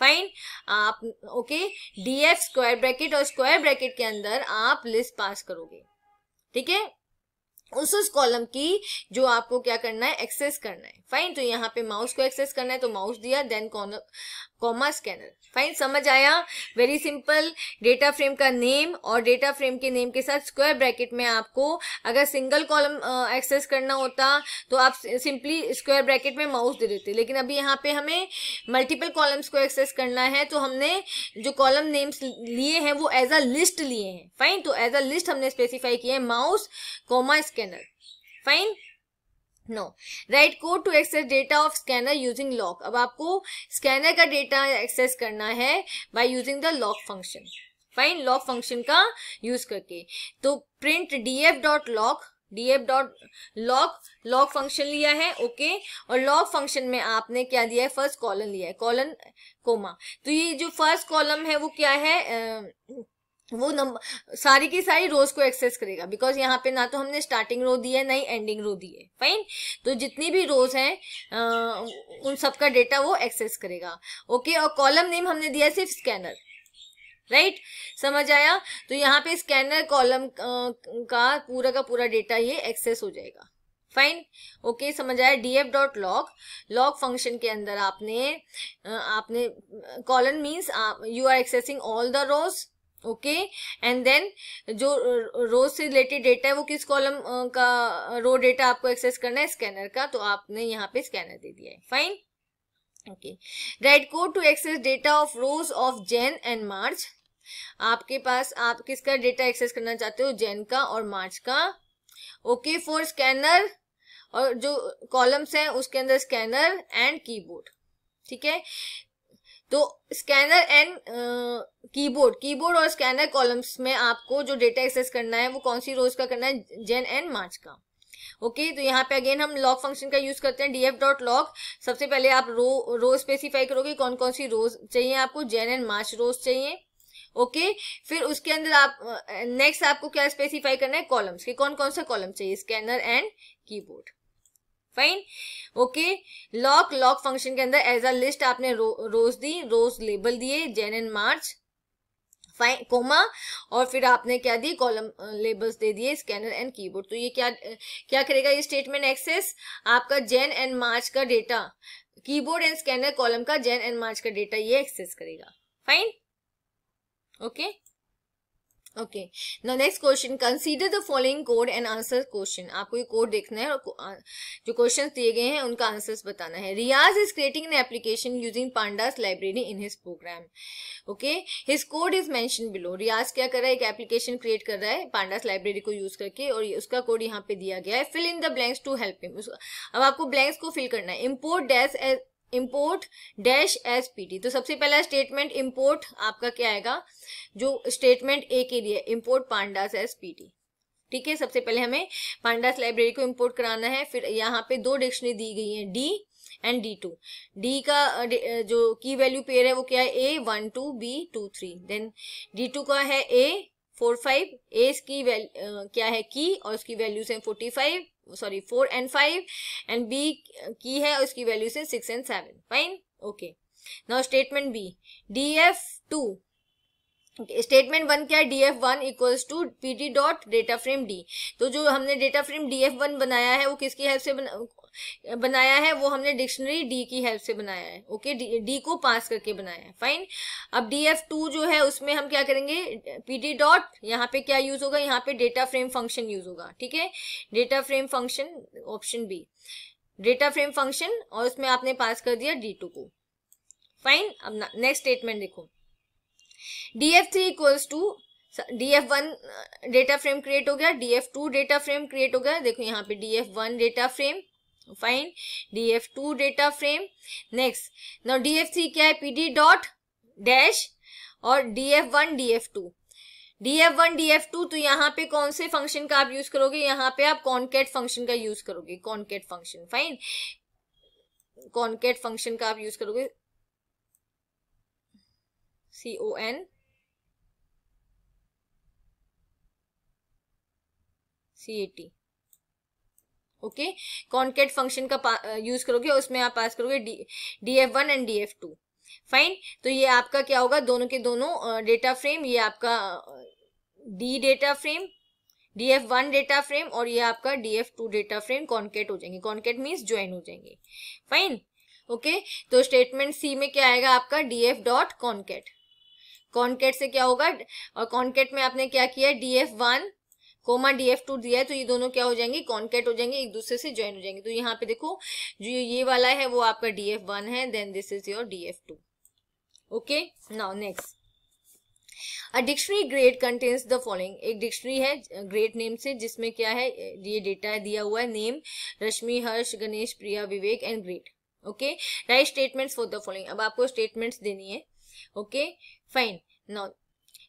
fine आप okay D F square bracket और स्क्वायर ब्रैकेट के अंदर आप लिस्ट पास करोगे ठीक है उस उस कॉलम की जो आपको क्या करना है एक्सेस करना है फाइन तो यहाँ पे माउस को एक्सेस करना है तो माउस दिया देन कॉमा स्कैनर फाइन समझ आया वेरी सिंपल डेटा फ्रेम का नेम और डेटा फ्रेम के नेम के साथ स्क्वायर ब्रैकेट में आपको अगर सिंगल कॉलम एक्सेस करना होता तो आप सिंपली स्क्वायर ब्रैकेट में माउस दे देते लेकिन अभी यहाँ पे हमें मल्टीपल कॉलम्स को एक्सेस करना है तो हमने जो कॉलम नेम्स लिए हैं वो एज अ लिस्ट लिए हैं फाइन तो एज अ लिस्ट हमने स्पेसिफाई किया है mouse comma scanner. Fine? no write code to access data of scanner using lock ab aapko scanner ka data access karna hai by using the lock function fine lock function ka use karke to print df dot lock DF dot loc loc function लिया है okay okay? और loc function में आपने क्या दिया है first column लिया है कॉलम कोमा तो ये जो फर्स्ट कॉलम है वो क्या है uh, वो नंबर सारी की सारी रोज को एक्सेस करेगा बिकॉज यहाँ पे ना तो हमने स्टार्टिंग रो दी है ना ही एंडिंग रो दी है फाइन तो जितनी भी रोज हैं उन सबका डेटा वो एक्सेस करेगा ओके और कॉलम नेम हमने दिया सिर्फ स्कैनर राइट right? समझ आया तो यहाँ पे स्कैनर कॉलम का पूरा का पूरा डेटा ये एक्सेस हो जाएगा फाइन ओके okay, समझ आया D F dot loc loc function के अंदर आपने आपने column means you are accessing all the rows okay and then जो रो uh, से रिलेटेड डेटा है वो किस कॉलम uh, का रो uh, डेटा आपको एक्सेस करना है स्कैनर का तो आपने यहाँ पे स्कैनर दे दिया है fine okay write code to access data of rows of Jan and March आपके पास आप किसका डेटा एक्सेस करना चाहते हो जैन का और मार्च का ओके फॉर स्कैनर और जो कॉलम्स हैं उसके अंदर स्कैनर एंड कीबोर्ड ठीक है तो स्कैनर एंड कीबोर्ड कीबोर्ड और स्कैनर कॉलम्स में आपको जो डेटा एक्सेस करना है वो कौन सी रोज का करना है जेन एंड मार्च का ओके okay, तो यहाँ पे अगेन हम लॉग फंक्शन का यूज करते हैं एफ डॉट लॉग सबसे पहले आप रो रो स्पेसिफाई करोगे कौन कौन सी रोज चाहिए आपको जेन एंड मार्च रोज चाहिए ओके okay, फिर उसके अंदर आप नेक्स्ट uh, आपको क्या स्पेसिफाई करना है कॉलम्स के कौन कौन सा कॉलम चाहिए scanner and keyboard fine okay loc loc function के अंदर एज अ लिस्ट आपने रो, रोज दी रोज लेबल दिए जेन एंड मार्च कोमा और फिर आपने क्या दी कॉलम लेबल्स uh, दे दिए स्कैनर एंड कीबोर्ड तो ये क्या क्या करेगा ये स्टेटमेंट एक्सेस आपका जेन एंड मार्च का data keyboard and scanner column का जेन एंड मार्च का डेटा ये एक्सेस करेगा fine okay okay? Okay no next question consider the following code and answer question आपको ये कोड देखना है और जो क्वेश्चन दिए गए हैं उनका आंसर्स बताना है Riyaz is creating an application using pandas library in his program okay his code is mention below Riyaz क्या कर रहा है एक एप्लीकेशन क्रिएट कर रहा है पांडास लाइब्रेरी को यूज करके और उसका कोड यहाँ पे दिया गया है fill in the blanks to help him अब आपको ब्लैंक्स को फिल करना है import dash as import dash S PT तो सबसे पहला स्टेटमेंट इम्पोर्ट आपका क्या आएगा जो स्टेटमेंट ए के लिए इम्पोर्ट पांडास एस ठीक है सबसे पहले हमें पांडास लाइब्रेरी को इम्पोर्ट कराना है फिर यहाँ पे दो डिक्शनरी दी गई है D and D two D का जो की वैल्यू पेयर है वो क्या है A one two B two three then D two का है ए फोर फाइव ए की वैल्यू क्या है की और उसकी वैल्यूज है forty five sorry four and five and B की है उसकी वैल्यू से six and seven fine okay now statement B D F two statement one क्या है D F one equals to P dot data frame D तो जो हमने data frame D F one बनाया है वो किसकी हेल्प से बना बनाया है वो हमने डिक्शनरी डी की हेल्प से बनाया है ओके डी, को पास करके बनाया है फाइन अब डी एफ टू जो है उसमें हम क्या करेंगे पी डी डॉट यहाँ पे क्या यूज होगा यहाँ पे डेटा फ्रेम फंक्शन यूज होगा ठीक है data frame function option B data frame function और उसमें आपने पास कर दिया डी टू को फाइन अब नेक्स्ट स्टेटमेंट देखो D F three equals to D F one data frame create हो गया D F two data frame create हो गया देखो यहाँ पे D F one data frame fine D F two data frame next no D F three क्या है P D dot dash और D F one D F two D F one D F two तो यहाँ पे कौन से function का आप यूज करोगे यहाँ पे आप कॉन्केट फंक्शन का यूज करोगे concat function fine concat function का आप यूज करोगे C O N C A T okay concat function का यूज करोगे उसमें आप पास करोगे D F one and D F two fine तो ये आपका क्या होगा दोनों के दोनों डेटा फ्रेम ये आपका D data frame D F one data frame और ये आपका D F two data frame concat हो जाएंगे कॉन्केट मीन्स ज्वाइन हो जाएंगे फाइन ओके तो स्टेटमेंट सी में क्या आएगा आपका D F dot concat concat से क्या होगा और कॉन्केट में आपने क्या किया D F one comma D F two दिया है तो ये दोनों क्या हो जाएंगे कॉन्केट हो जाएंगे एक दूसरे से ज्वाइन हो जाएंगे तो यहाँ पे देखो जो ये वाला है वो आपका डी एफ वन है then this is your D F two okay now next a dictionary grade contains the following एक डिक्शनरी है ग्रेड नेम से जिसमें क्या है ये डेटा दिया हुआ है name Rashmi Harsh Ganesh Priya Vivek and grade okay write statements for the following अब आपको स्टेटमेंट्स देनी है okay fine now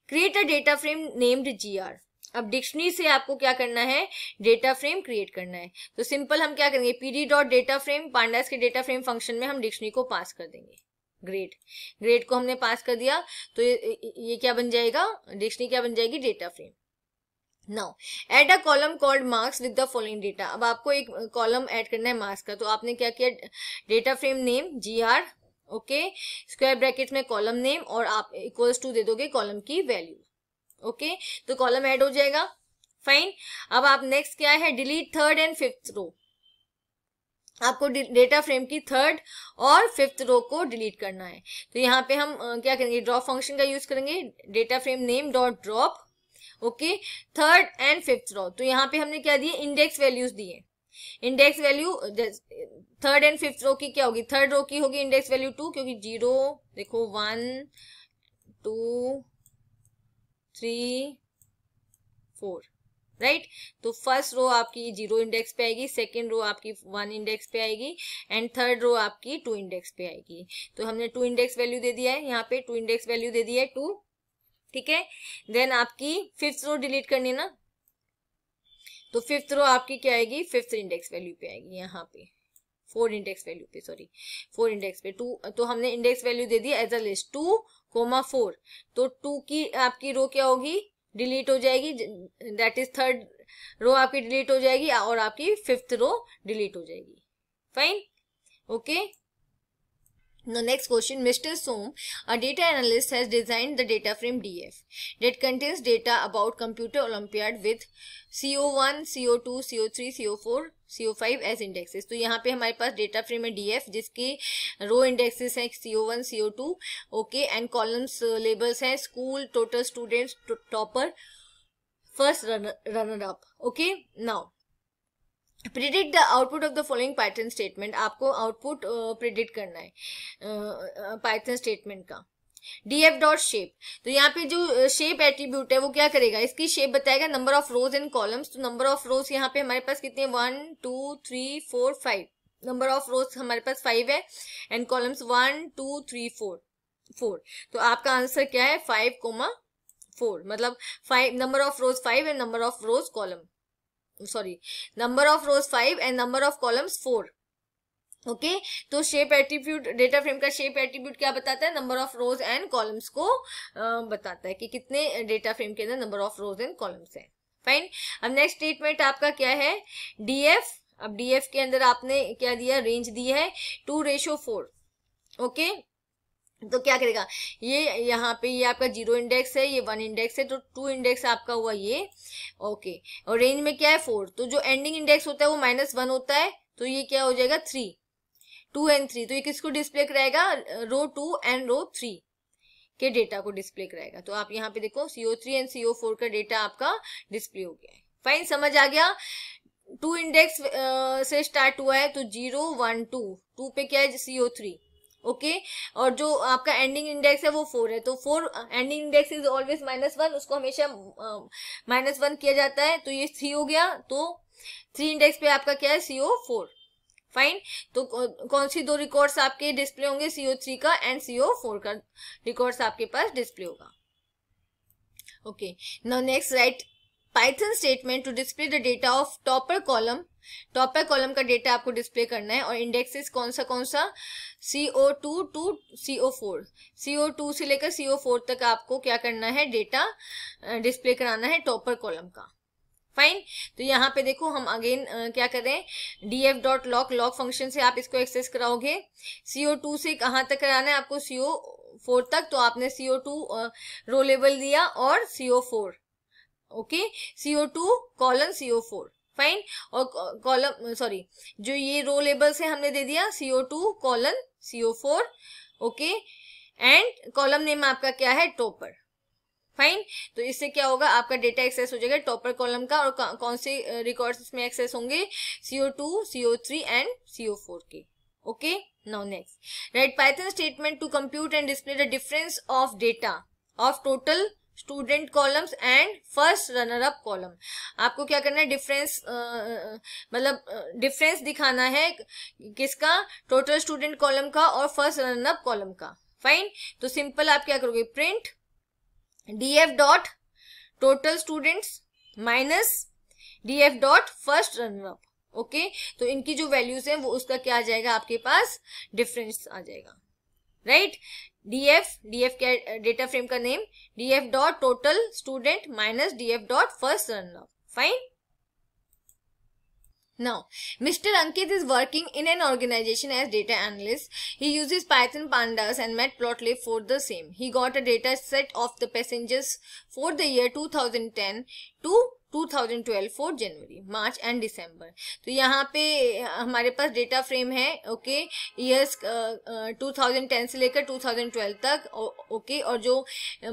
create a data frame named G R अब डिक्शनरी से आपको क्या करना है डेटा फ्रेम क्रिएट करना है तो सिंपल हम क्या करेंगे PD dot data frame pandas के डेटा फ्रेम फंक्शन में हम डिक्शनरी को पास कर देंगे ग्रेड ग्रेड को हमने पास कर दिया तो ये, ये क्या बन जाएगा डिक्शनरी क्या बन जाएगी data frame now add a column called marks with the following data अब आपको एक कॉलम एड करना है मार्क्स का तो आपने क्या किया data frame name G R okay square bracket में कॉलम नेम और आप इक्वल्स टू दे दोगे कॉलम की वैल्यू ओके तो कॉलम ऐड हो जाएगा फाइन अब आप नेक्स्ट क्या है delete third and fifth row आपको डेटा फ्रेम की थर्ड और फिफ्थ रो को डिलीट करना है तो यहाँ पे हम क्या करेंगे ड्रॉप फंक्शन का यूज करेंगे data frame name dot drop okay third and fifth row तो यहाँ पे हमने क्या दिए इंडेक्स वैल्यूज दिए index value third and fifth row की क्या होगी थर्ड रो की होगी इंडेक्स वैल्यू टू क्योंकि जीरो देखो one two three four right तो फर्स्ट रो आपकी जीरो इंडेक्स पे आएगी सेकेंड रो आपकी वन इंडेक्स पे आएगी एंड थर्ड रो आपकी टू इंडेक्स पे आएगी तो हमने टू इंडेक्स वैल्यू दे दिया है यहाँ पे टू इंडेक्स वैल्यू दे दिया है टू ठीक है देन आपकी फिफ्थ रो डिलीट करनी है ना तो फिफ्थ रो आपकी क्या आएगी फिफ्थ इंडेक्स वैल्यू पे आएगी यहाँ पे फोर इंडेक्स वैल्यू पे सॉरी फोर इंडेक्स पे टू तो हमने इंडेक्स वैल्यू दे दी as a list two comma four तो टू की आपकी रो क्या होगी डिलीट हो जाएगी दैट इज थर्ड रो आपकी डिलीट हो जाएगी और आपकी फिफ्थ रो डिलीट हो जाएगी fine okay okay? The next question, Mr. Soam, a data analyst, has designed the data frame DF that contains data about computer Olympiad with CO1, CO2, CO3, CO4, CO5 as indexes तो यहाँ पे हमारे पास data frame है DF जिसके row indexes हैं CO one CO two okay and columns labels हैं school total topper, first runner runner up okay now. Predict the output of the following Python statement आपको आउटपुट प्रिडिक्ट uh, करना है Python uh, statement uh, का D F dot shape तो यहाँ पे जो shape uh, attribute है वो क्या करेगा इसकी शेप बताएगा number of rows and columns तो नंबर ऑफ रोज यहाँ पे हमारे पास कितने one two three four five number of rows हमारे पास फाइव है and columns one two three four four तो आपका आंसर क्या है फाइव कोमा फोर मतलब five number of rows five and number of rows column sorry number of rows five and number of columns four okay तो shape attribute data frame का shape attribute क्या बताता है number of rows and columns को बताता है कि कितने डेटा फ्रेम के अंदर number of rows and columns है फाइन अब नेक्स्ट स्टेटमेंट आपका क्या है डीएफ अब डीएफ के अंदर आपने क्या दिया रेंज दी है two ratio four okay okay? तो क्या करेगा ये यहाँ पे ये आपका जीरो इंडेक्स है ये वन इंडेक्स है तो टू इंडेक्स आपका हुआ ये ओके और रेंज में क्या है फोर तो जो एंडिंग इंडेक्स होता है वो माइनस वन होता है तो ये क्या हो जाएगा थ्री टू एंड थ्री तो ये किसको डिस्प्ले कराएगा row two and row three के डेटा को डिस्प्ले कराएगा तो आप यहाँ पे देखो CO three and CO four का डेटा आपका डिस्प्ले हो गया है फाइन समझ आ गया टू इंडेक्स से स्टार्ट हुआ है तो जीरो वन टू टू पे क्या है सीओ थ्री ओके okay? और जो आपका एंडिंग इंडेक्स है वो फोर है तो four ending index is always minus one उसको हमेशा माइनस uh, वन किया जाता है तो ये थ्री हो गया तो थ्री इंडेक्स पे आपका क्या है सीओ फोर फाइन तो कौन सी दो रिकॉर्ड्स आपके डिस्प्ले होंगे सीओ थ्री का एंड सीओ फोर का रिकॉर्ड्स आपके पास डिस्प्ले होगा okay now next write python statement to display the data of topper column topper column का डेटा आपको डिस्प्ले करना है और इंडेक्सेस कौन सा कौन सा C O two two C O four C O two से लेकर सी ओ फोर तक आपको क्या करना है डेटा डिस्प्ले कराना है टॉपर कॉलम का फाइन तो यहाँ पे देखो हम अगेन क्या करें D F dot loc loc function से आप इसको एक्सेस कराओगे सी ओ टू से कहाँ तक कराना है आपको सी ओ फोर तक तो आपने सी ओ टू रोलेबल दिया और C O four okay CO two colon CO four fine और कॉलम सॉरी जो ये रो लेबल से हमने दे दिया CO two colon CO four okay and column name आपका क्या है टॉपर फाइन तो इससे क्या होगा आपका डेटा एक्सेस हो जाएगा टॉपर कॉलम का और कौन से रिकॉर्ड इसमें एक्सेस होंगे CO two CO three and CO four के okay now next write python statement to compute and display the difference of data of total student columns and first runner up column आपको क्या करना है difference मतलब difference दिखाना है किसका total student column का और फर्स्ट रनर अप कॉलम का फाइन तो सिंपल आप क्या करोगे print DF dot total students minus DF dot first runner up okay तो इनकी जो वैल्यूज है वो उसका क्या आ जाएगा आपके पास डिफरेंस आ जाएगा राइट df df के frame फ्रेम का df dot total student minus df first run runner fine now mr ankit is working in an organization as data analyst he uses python pandas and matplotlib for the same he got a data set of the passengers for the year 2010 to 2012 for January March and December तो यहाँ पे हमारे पास data frame है okay years 2010 से लेकर 2012 तक okay और जो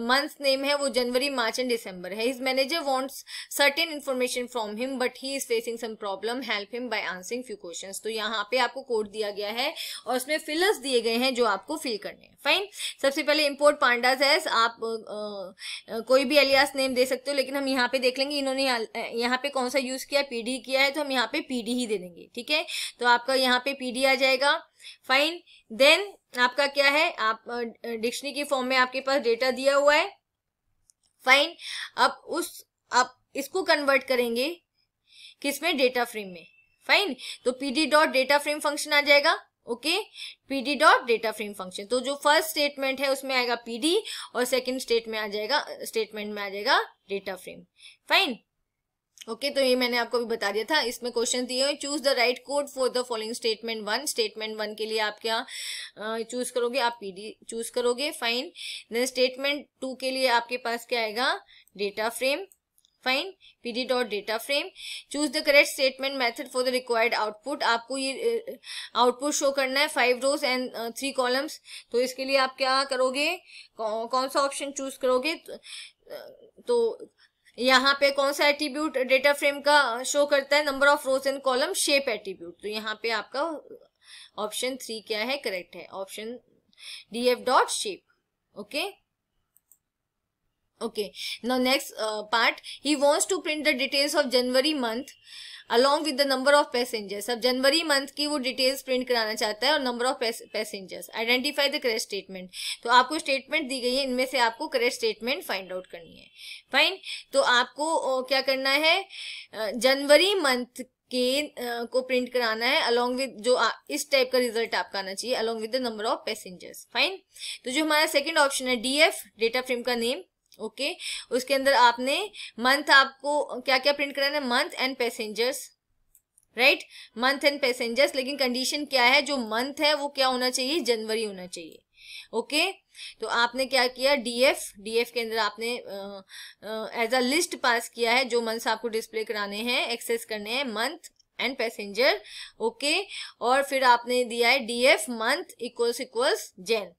मंथ्स नेम है वो जनवरी मार्च एंड दिसंबर है his manager wants certain information from him but he is facing some problem help him by answering few question तो यहाँ पे आपको कोड दिया गया है और उसमें फिलर्स दिए गए हैं जो आपको फिल करने हैं फाइन सबसे पहले इम्पोर्ट पांडाज है आप आ, आ, कोई भी एलियास नेम दे सकते हो लेकिन हम यहाँ पे देख लेंगे इन्होंने यहाँ यहाँ पे कौन सा यूज किया पीडी किया है तो हम यहाँ पे पीडी ही दे देंगे ठीक है तो आपका यहाँ पे पीडी आ जाएगा फाइन देन आपका क्या है आप डिक्शनरी के फॉर्म में आपके पास डेटा दिया हुआ है फाइन अब उस आप इसको कन्वर्ट करेंगे किसमें डेटा फ्रेम में फाइन तो PD dot data frame function आ जाएगा okay PD dot data frame function तो जो फर्स्ट स्टेटमेंट है उसमें आएगा पीडी और सेकंड स्टेट में आ जाएगा स्टेटमेंट में आ जाएगा data frame fine okay okay, तो ये मैंने आपको भी बता दिया था इसमें क्वेश्चन दिए हुए choose the right code for the following statement one statement one के लिए आप क्या चूज करोगे आप पीडी चूज करोगे फाइन देन स्टेटमेंट टू के लिए आपके पास क्या आएगा data frame fine PD dot data frame choose the correct statement method for the required output आपको ये आउटपुट शो करना है five rows and three columns तो इसके लिए आप क्या करोगे कौ, कौन सा ऑप्शन चूज करोगे तो, तो यहाँ पे कौन सा एट्रीब्यूट डेटा फ्रेम का शो करता है number of rows and column shape attribute तो यहाँ पे आपका ऑप्शन थ्री क्या है करेक्ट है option D F dot shape okay okay now next part he he to print the details of January month along with the number of passengers अब January month की वो डिटेल्स प्रिंट कराना चाहता है और number of passengers identify the correct statement तो आपको statement दी गई है इनमें से आपको करेक्ट स्टेटमेंट फाइंड आउट करनी है फाइन तो आपको क्या करना है जनवरी मंथ के को प्रिंट कराना है अलोंग विद जो इस टाइप का रिजल्ट आपका आना चाहिए along with the number of passengers fine तो जो हमारा सेकंड ऑप्शन है डीएफ डेटा फ्रेम का नेम ओके उसके अंदर आपने मंथ आपको क्या क्या प्रिंट कराना है month and passengers right month and passengers लेकिन कंडीशन क्या है जो मंथ है वो क्या होना चाहिए जनवरी होना चाहिए ओके okay? तो आपने क्या किया डीएफ डीएफ के अंदर आपने एज अ लिस्ट पास किया है जो मंथ्स आपको डिस्प्ले कराने हैं एक्सेस करने हैं मंथ एंड पैसेंजर ओके और फिर आपने दिया है DF month equals equals Jan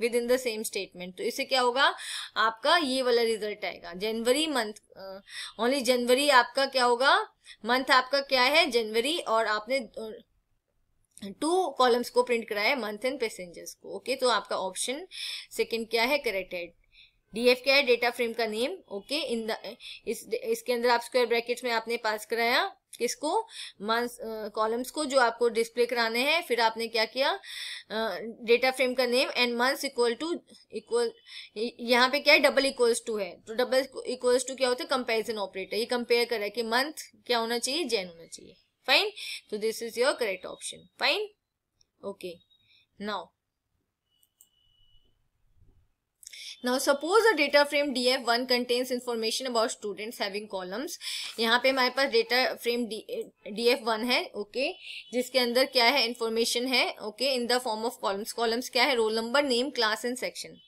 within the same statement तो इससे क्या होगा आपका ये वाला रिजल्ट आएगा जनवरी मंथ ओनली जनवरी आपका क्या होगा मंथ आपका क्या है जनवरी और आपने टू कॉलम्स को प्रिंट कराया मंथ एंड पैसेंजर्स को ओके okay, तो आपका ऑप्शन सेकेंड क्या है करेक्ट है डीएफ क्या है डेटा फ्रेम का नेम ओके इन द इसके अंदर आप स्क्वायर ब्रैकेट्स में आपने पास कराया किसको मंथ्स कॉलम्स को जो आपको डिस्प्ले कराने हैं फिर आपने क्या किया डेटा फ्रेम का name and months equal to equal यहाँ पे क्या है डबल इक्वल्स टू है तो डबल इक्वल्स टू क्या होता है कंपेरिजन ऑपरेटर ये कंपेयर कर रहा है कि मंथ क्या होना चाहिए जैन होना चाहिए फाइन तो this is your correct option fine okay now now suppose a data frame D F one contains information about students having columns यहाँ पे हमारे पास data frame D D F one है ओके okay? जिसके अंदर क्या है इन्फॉर्मेशन है okay in the form of columns columns क्या है roll number name class and section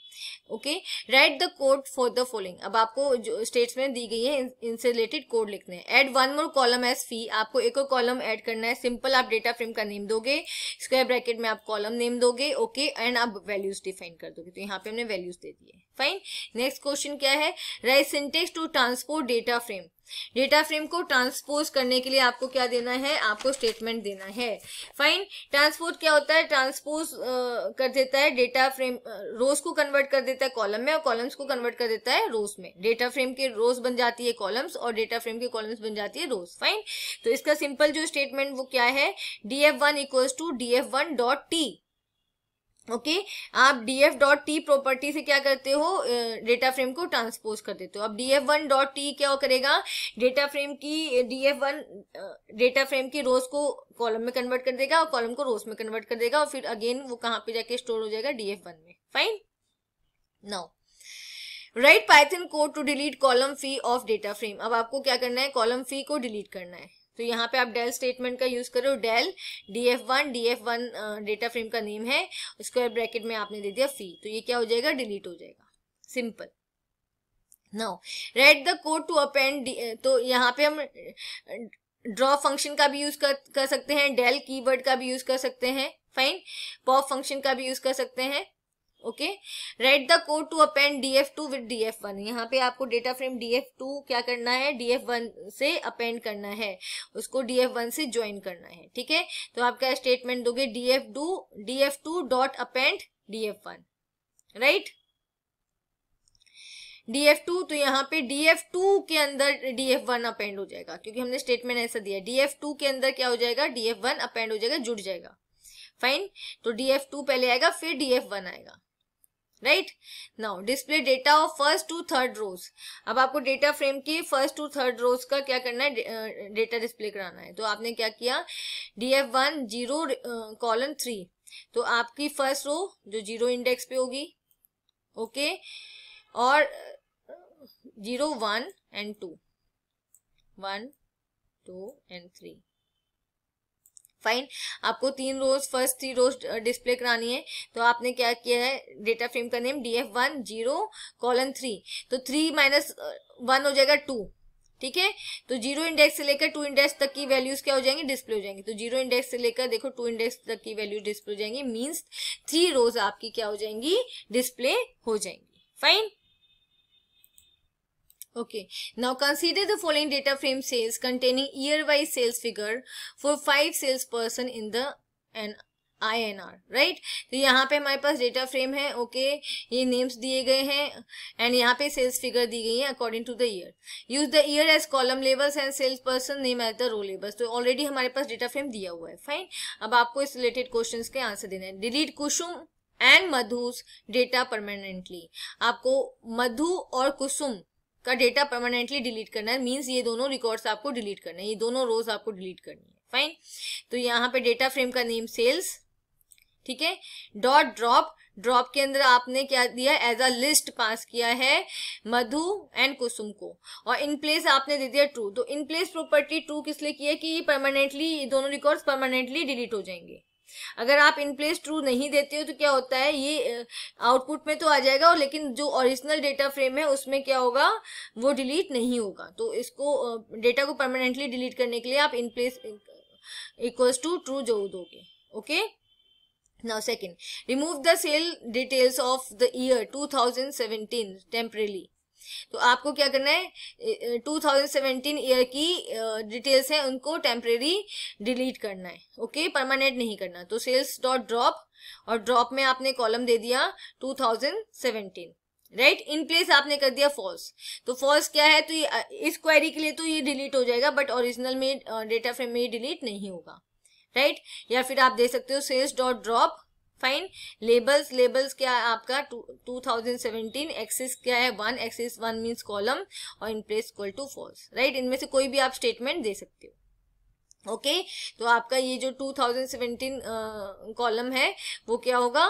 okay write the code for the following अब आपको जो में दी गई है इनसे रिलेटेड कोड लिखने हैं add one more column as fee आपको एक और कॉलम ऐड करना है सिंपल आप डेटा फ्रेम का नेम दोगे स्क्वायर ब्रैकेट में आप कॉलम नेम दोगे ओके okay, एंड आप वैल्यूज डिफाइन कर दोगे तो यहाँ पे हमने वैल्यूज दे दिए फाइन नेक्स्ट क्वेश्चन क्या है write syntax to transport data frame data frame को ट्रांसपोज करने के लिए आपको क्या देना है आपको स्टेटमेंट देना है फाइन ट्रांसपोज क्या होता है ट्रांसपोज कर देता है डेटा फ्रेम रोज को कन्वर्ट कर देता है कॉलम में और कॉलम्स को कन्वर्ट कर देता है रोज में डेटा फ्रेम के रोज बन जाती है कॉलम्स और डेटा फ्रेम के कॉलम्स बन जाती है रोज फाइन तो इसका सिंपल जो स्टेटमेंट वो क्या है D F one equals to D F one dot T okay okay? आप D F dot T property से क्या करते हो डेटा फ्रेम को ट्रांसपोज कर देते हो अब D F one dot T क्या करेगा डेटा फ्रेम की D F one data frame की रोज को कॉलम में कन्वर्ट कर देगा और कॉलम को रोज में कन्वर्ट कर देगा और फिर अगेन वो कहाँ पे जाके स्टोर हो जाएगा डी एफ वन में fine now write python code to delete column fee of data frame अब आपको क्या करना है कॉलम फी को डिलीट करना है तो यहाँ पे आप डेल स्टेटमेंट का यूज करो del D F one D F one data frame का नेम है स्क्वायर ब्रैकेट में आपने दे दिया फी तो ये क्या हो जाएगा डिलीट हो जाएगा simple now right the code to append तो यहाँ पे हम ड्रॉ फंक्शन का भी यूज कर, कर सकते हैं डेल कीवर्ड का भी यूज कर सकते हैं फाइन पॉप फंक्शन का भी यूज कर सकते हैं okay write the code to append DF two with DF one यहाँ पे आपको डेटा फ्रेम डीएफ टू क्या करना है डीएफ वन से अपेंड करना है उसको डीएफ वन से ज्वाइन करना है ठीक है तो आप क्या स्टेटमेंट दोगे DF two DF two dot append DF one right DF two तो यहाँ पे डीएफ टू के अंदर डीएफ वन अपेंड हो जाएगा क्योंकि हमने स्टेटमेंट ऐसा दिया डीएफ टू के अंदर क्या हो जाएगा डीएफ वन अपेंड हो जाएगा जुड़ जाएगा फाइन तो डीएफ टू पहले आएगा फिर डीएफ वन आएगा right now display data of first to third rows अब आपको डेटा फ्रेम की फर्स्ट टू थर्ड रोज का क्या करना है डेटा डिस्प्ले कराना है तो आपने क्या किया D F one zero colon three तो आपकी फर्स्ट रो जो जीरो इंडेक्स पे होगी ओके okay? और zero one and two one two and three fine आपको तीन rows first three rows display करानी है तो आपने क्या किया है डेटा फ्रेम का name D F one zero colon three तो थ्री माइनस वन हो जाएगा टू ठीक है तो जीरो इंडेक्स से लेकर टू इंडेक्स तक की वैल्यूज क्या हो जाएंगी डिस्प्ले हो जाएंगी तो जीरो इंडेक्स से लेकर देखो टू इंडेक्स तक की वैल्यू डिस्प्ले हो जाएंगी मीन्स थ्री रोज आपकी क्या हो जाएंगी डिस्प्ले हो जाएंगी fine Okay, now consider the following data frame sales containing year-wise sales figure for five salesperson in the and I N R right तो यहाँ पे हमारे पास डेटा फ्रेम है ओके okay, ये नेम्स दिए गए हैं एंड यहाँ पे सेल्स फिगर दी गई है according to the year use the year as column labels and sales person name as the row labels तो ऑलरेडी हमारे पास डेटा फ्रेम दिया हुआ है फाइन अब आपको इस रिलेटेड क्वेश्चन के आंसर देने हैं delete Kusum and Madhu's data permanently आपको मधु और कुसुम का डेटा परमानेंटली डिलीट करना है मीन्स ये दोनों रिकॉर्ड्स आपको डिलीट करना है ये दोनों रोज आपको डिलीट करनी है फाइन तो यहाँ पे डेटा फ्रेम का नेम सेल्स ठीक है डॉट ड्रॉप ड्रॉप के अंदर आपने क्या दिया एज अ लिस्ट पास किया है मधु एंड कुसुम को और इन प्लेस आपने दे दिया ट्रू तो इन प्लेस प्रॉपर्टी ट्रू किस लिए की है कि ये परमानेंटली दोनों रिकॉर्ड्स परमानेंटली डिलीट हो जाएंगे अगर आप इन प्लेस ट्रू नहीं देते हो तो क्या होता है ये आउटपुट में तो आ जाएगा और लेकिन जो ओरिजिनल डेटा फ्रेम है उसमें क्या होगा वो डिलीट नहीं होगा तो इसको डेटा को परमानेंटली डिलीट करने के लिए आप in place equals to true जो दोगे okay second remove the sale details of the year two thousand seventeen temporarily तो आपको क्या करना है 2017 ईयर की डिटेल्स हैं उनको टेम्परेरी डिलीट करना है ओके परमानेंट नहीं करना तो सेल्स डॉट ड्रॉप और ड्रॉप में आपने कॉलम दे दिया 2017 राइट इन प्लेस आपने कर दिया फॉल्स तो फॉल्स क्या है तो ये इस क्वेरी के लिए तो ये डिलीट हो जाएगा बट ओरिजिनल में डेटा फ्रेम में ये डिलीट नहीं होगा राइट right? या फिर आप दे सकते हो sales dot drop fine labels labels क्या है आपका टू थाउजेंड एक्सिस क्या है one axis one means column और in place equal to false right इनमें से कोई भी आप स्टेटमेंट दे सकते हो ओके okay, तो आपका ये जो 2017 कॉलम uh, है वो क्या होगा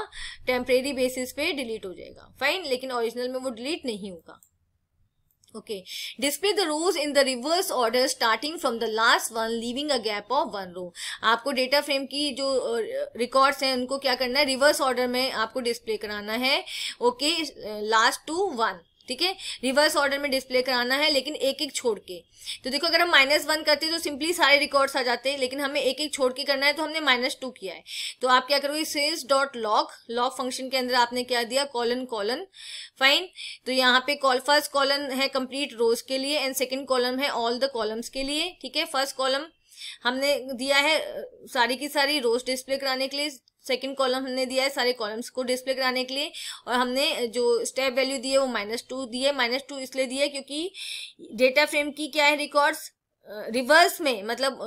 टेम्परेरी बेसिस पे डिलीट हो जाएगा फाइन लेकिन ओरिजिनल में वो डिलीट नहीं होगा Okay, display the rows in the reverse order starting from the last one leaving a gap of one row. आपको डेटा फ्रेम की जो रिकॉर्ड्स हैं उनको क्या करना है रिवर्स ऑर्डर में आपको डिस्प्ले कराना है ओके लास्ट टू वन ठीक है रिवर्स ऑर्डर में डिस्प्ले कराना है लेकिन एक एक छोड़ के तो देखो अगर हम माइनस वन करते तो सिंपली सारे रिकॉर्ड्स आ जाते हैं लेकिन हमें एक एक छोड़ के करना है तो हमने माइनस टू किया है तो आप क्या करोगे sales dot loc loc function के अंदर आपने क्या दिया कॉलन कॉलन फाइन तो यहाँ पे कॉल फर्स्ट कॉलम है कंप्लीट रोज के लिए एंड सेकेंड कॉलम है ऑल द कॉलम्स के लिए ठीक है फर्स्ट कॉलम हमने दिया है सारी की सारी रोज डिस्प्ले कराने के लिए सेकेंड कॉलम हमने दिया है सारे कॉलम्स को डिस्प्ले कराने के लिए और हमने जो स्टेप वैल्यू दी है वो माइनस टू दी है माइनस टू इसलिए दी है क्योंकि डेटा फ्रेम की क्या है रिकॉर्ड्स रिवर्स में मतलब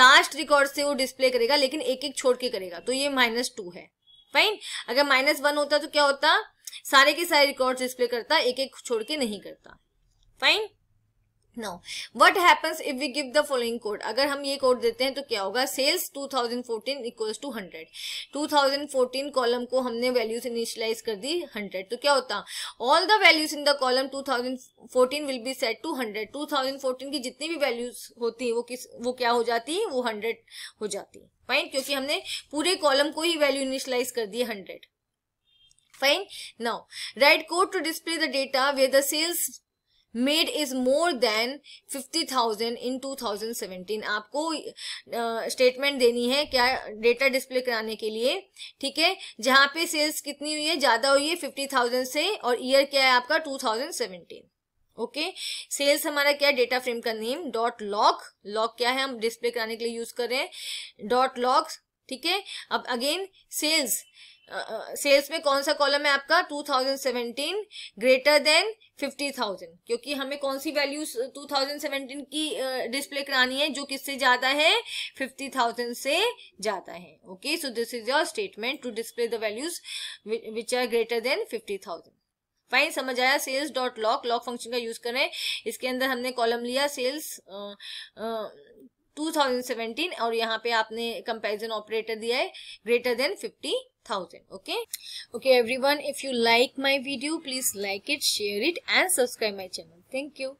लास्ट रिकॉर्ड से वो डिस्प्ले करेगा लेकिन एक एक छोड़ के करेगा तो ये माइनस टू है फाइन अगर माइनस वन होता तो क्या होता सारे के सारे रिकॉर्ड डिस्प्ले करता एक एक छोड़ के नहीं करता fine now what happens if we give the following code अगर हम ये कोड देते हैं तो क्या होगा sales 2014 equals to hundred two thousand fourteen column को हमने वैल्यूज इनिशलाइज कर दी हंड्रेड तो क्या होता all the values in the column two thousand fourteen will be set to hundred two thousand fourteen की जितनी भी वैल्यूज होती हैं वो किस वो क्या हो जाती है वो हंड्रेड हो जाती है फाइन क्योंकि हमने पूरे कॉलम को ही वैल्यू इनिशलाइज कर दी hundred fine now write code to display the data where the sales made is more than fifty thousand in two thousand seventeen आपको स्टेटमेंट uh, देनी है क्या डेटा डिस्प्ले कराने के लिए ठीक है जहां पे सेल्स कितनी हुई है ज्यादा हुई है फिफ्टी थाउजेंड से और ईयर क्या है आपका two thousand seventeen okay sales हमारा क्या डेटा फ्रेम का नेम डॉट लॉक लॉक क्या है हम डिस्प्ले कराने के लिए यूज कर रहे हैं डॉट लॉक ठीक है अब अगेन सेल्स सेल्स में कौन सा कॉलम है आपका 2017 ग्रेटर देन 50,000 क्योंकि हमें कौन सी वैल्यूज 2017 की डिस्प्ले uh, करानी है जो किससे ज्यादा है 50,000 से ज्यादा है okay so this is your statement to display the values which are greater than 50,000 fine समझ आया sales dot loc loc function का यूज करें इसके अंदर हमने कॉलम लिया सेल्स 2017 और यहाँ पे आपने कंपैरिजन ऑपरेटर दिया है greater than 50,000 okay okay everyone if you like my video please like it share it and subscribe my channel thank you